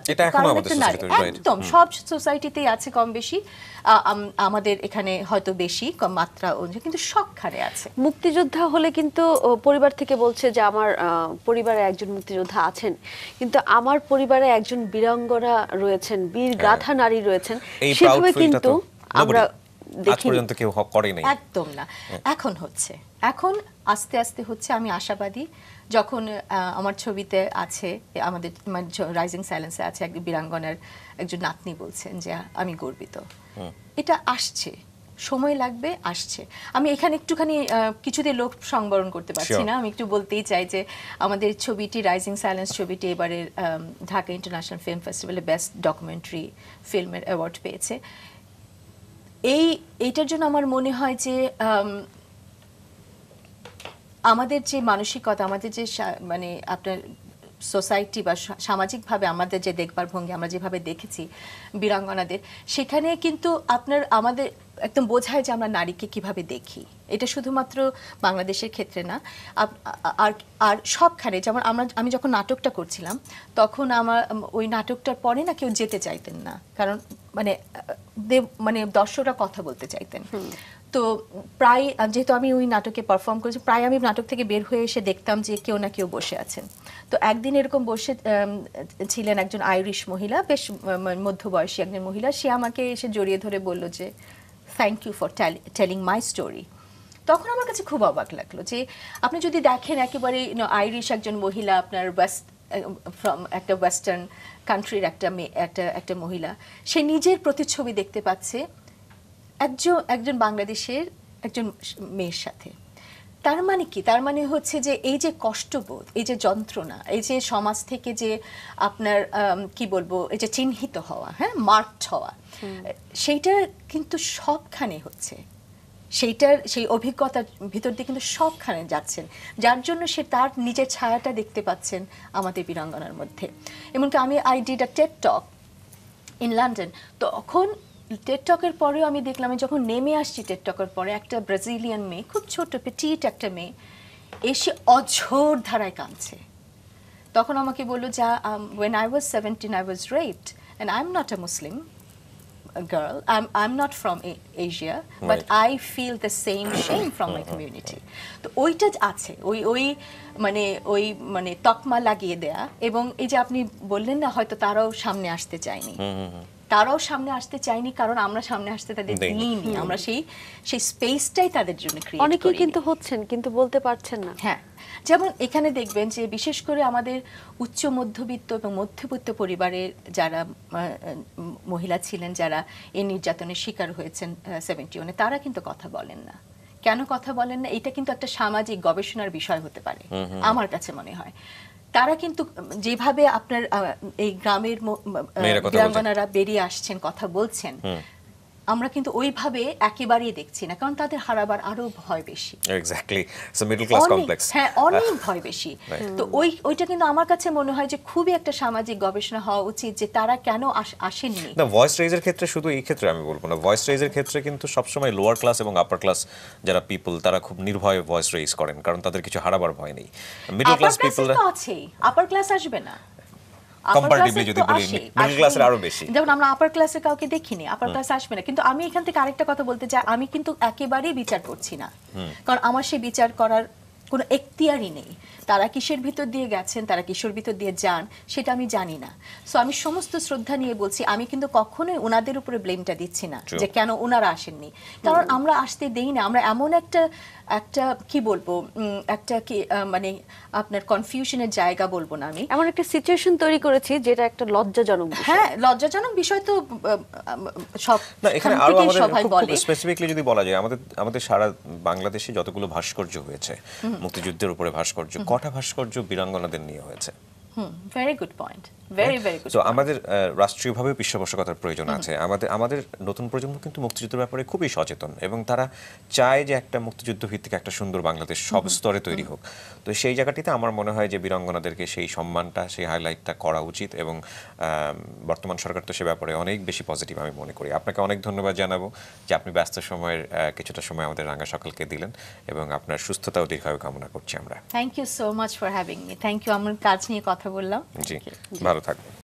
একদম সব সোসাইটিতেই আছে কম বেশি আমাদের এখানে হয়তো বেশি কম মাত্রা অনুযায়ী কিন্তু সবখানে আছে মুক্তিযোদ্ধা হলে কিন্তু পরিবার থেকে বলছে যে আমার পরিবারে একজন মুক্তিযোদ্ধা আছেন কিন্তু আমার পরিবারে একজন বীরাঙ্গরা রয়েছেন বীর হ্যাঁ। গাথা নারী রয়েছেন সেভাবে কিন্তু আমরা হ্যাঁ। এখন হচ্ছে এখন আস্তে আস্তে হচ্ছে আমি আশাবাদী যখন আমার ছবিতে আছে আমাদের রাইজিং সাইলেন্সে আছে এক বীরাঙ্গনের একজন নাতনি বলছেন যে আমি গর্বিত এটা আসছে সময় লাগবে আসছে আমি এখানে একটুখানি কিছুতে লোক সংবরণ করতে পারছি না আমি একটু বলতেই চাই যে আমাদের ছবিটি রাইজিং সাইলেন্স ছবিটি এবারে ঢাকা ইন্টারন্যাশনাল ফিল্ম ফেস্টিভ্যালে বেস্ট ডকুমেন্টারি ফিল্মের অ্যাওয়ার্ড পেয়েছে এই এইটার জন্য আমার মনে হয় যে আমাদের যে মানসিকতা আমাদের যে মানে আপনার সোসাইটি বা সামাজিকভাবে আমাদের যে দেখবার ভঙ্গি আমরা যেভাবে দেখেছি বীরাঙ্গনাদের সেখানে কিন্তু আপনার আমাদের একদম বোঝায় যে আমরা নারীকে কিভাবে দেখি এটা শুধুমাত্র বাংলাদেশের ক্ষেত্রে না আর আর সবখানে যেমন আমরা আমি যখন নাটকটা করছিলাম তখন আমার ওই নাটকটার পরে না কেউ যেতে চাইতেন না কারণ মানে মানে দর্শকরা কথা বলতে চাইতেন তো প্রায় যেহেতু আমি ওই নাটকে পারফর্ম করেছি প্রায় আমি নাটক থেকে বের হয়ে এসে দেখতাম যে কেউ না কেউ বসে আছেন তো একদিন এরকম বসে ছিলেন একজন আইরিশ মহিলা বেশ মানে মধ্যবয়সী একজন মহিলা সে আমাকে এসে জড়িয়ে ধরে বলল যে thank you for telling my story তখন আমার কাছে খুব অবাক লাগলো যে আপনি যদি দেখেন একেবারে আইরিশ একজন মহিলা আপনার ওয়েস্ট ফ্রম একটা ওয়েস্টার্ন কান্ট্রির একটা মেয়ে একটা একটা মহিলা সে নিজের প্রতিচ্ছবি দেখতে পাচ্ছে একজন একজন বাংলাদেশের একজন মেয়ের সাথে তার মানে কি তার মানে হচ্ছে যে এই যে কষ্টবোধ এই যে যন্ত্রণা এই যে সমাজ থেকে যে আপনার কি বলবো এই যে চিহ্নিত হওয়া হ্যাঁ মার্কড হওয়া সেইটা কিন্তু সবখানে হচ্ছে সেইটার সেই অভিজ্ঞতার ভিতর দিয়ে কিন্তু সবখানে যাচ্ছেন যার জন্য সে তার নিজের ছায়াটা দেখতে পাচ্ছেন আমাদের বীরাঙ্গনার মধ্যে এমনকি আমি I did a talk in London তখন টেকটকের পরেও আমি দেখলাম যখন নেমে আসছি টেকটকের পরে একটা ব্রাজিলিয়ান মেয়ে খুব ছোট পেটিট একটা মেয়ে এসে অঝোর ধারায় কাঁদছে তখন আমাকে বললো যা when I was seventeen I was raped and I am not a Muslim girl I i'm not from a asia right. but i feel the same shame from community uh-huh. তো ওইটা আছে ওই ওই মানে ওই মানে তকমা লাগিয়ে দেয়া এবং এই যে আপনি বললেন না হয়তো তারাও সামনে আসতে চায়নি তারাও সামনে আসতে চাইনি কারণ আমরা সামনে আসতে তাদের দিইনি আমরা সেই সেই স্পেসটাই তাদের জন্য ক্রিয়েট অনেকেই কিন্তু হচ্ছেন কিন্তু বলতে পারছেন না হ্যাঁ যেমন এখানে দেখবেন যে বিশেষ করে আমাদের উচ্চ মধ্যবিত্ত এবং মধ্যবিত্ত পরিবারের যারা মহিলা ছিলেন যারা এই নির্যাতনের শিকার হয়েছেন সেভেন্টি ওনে তারা কিন্তু কথা বলেন না কেন কথা বলেন না এটা কিন্তু একটা সামাজিক গবেষণার বিষয় হতে পারে আমার কাছে মনে হয় তারা কিন্তু যেভাবে আপনার এই গ্রামের গ্রামগণারা বেরিয়ে আসছেন কথা বলছেন আমরা কিন্তু ওইভাবে একেবারেই দেখছি না কারণ তাদের হারাবার আরো ভয় বেশি exactly so middle class complex হ্যাঁ [LAUGHS] অনেক ভয় বেশি তো ওই ওইটা কিন্তু আমার কাছে মনে হয় যে খুবই একটা সামাজিক গবেষণা হওয়া উচিত যে তারা কেন আসেননি না ভয়েস রেজের ক্ষেত্রে শুধু এই ক্ষেত্রে আমি বলবো না ভয়েস রেজের ক্ষেত্রে কিন্তু সব সময় লোয়ার ক্লাস এবং আপার ক্লাস যারা পিপল তারা খুব নির্ভয়ে ভয়েস রেজ করেন কারণ তাদের কিছু হারাবার ভয় নেই মিডল ক্লাস পিপল আছে আপার ক্লাস আসবে না কম্পারেটিভলি যদি নেই তারা কিসের ভিতর দিয়ে গেছেন তারা কিশোর ভিতর দিয়ে যান সেটা আমি জানি না সো আমি সমস্ত শ্রদ্ধা নিয়ে বলছি আমি কিন্তু কখনোই ওনাদের উপরে ব্লেমটা দিচ্ছি না যে কেন ওনারা আসেননি কারণ আমরা আসতে দেই না আমরা এমন একটা একটা কি বলবো একটা কি মানে আপনার কনফিউশনের জায়গা বলবো না আমি এমন একটা সিচুয়েশন তৈরি করেছি যেটা একটা লজ্জাজনক হ্যাঁ লজ্জাজনক বিষয় তো সব না এখানে আরো আমাদের খুব স্পেসিফিকলি যদি বলা যায় আমাদের আমাদের সারা বাংলাদেশে যতগুলো ভাস্কর্য হয়েছে মুক্তিযুদ্ধের উপরে ভাস্কর্য কটা ভাস্কর্য বীরাঙ্গনাদের নিয়ে হয়েছে hmm very good point very আমাদের রাষ্ট্রীয়ভাবে পৃষ্ঠপোষকতার প্রয়োজন আছে আমাদের আমাদের নতুন প্রজন্ম কিন্তু মুক্তিযুদ্ধের ব্যাপারে খুবই সচেতন এবং তারা চায় যে একটা মুক্তিযুদ্ধ ভিত্তিক একটা সুন্দর বাংলাদেশ সব স্তরে তৈরি হোক তো সেই জায়গাটিতে আমার মনে হয় যে বীরাঙ্গনাদেরকে সেই সম্মানটা সেই হাইলাইটটা করা উচিত এবং বর্তমান সরকার তো সে ব্যাপারে অনেক বেশি পজিটিভ আমি মনে করি আপনাকে অনেক ধন্যবাদ জানাবো যে আপনি ব্যস্ত সময়ের কিছুটা সময় আমাদের রাঙা সকালকে দিলেন এবং আপনার সুস্থতা ও দীর্ঘায়ু কামনা করছি আমরা thank you so much for having me thank you আমার কাজ নিয়ে কথা বললাম জি ভালো verkacken.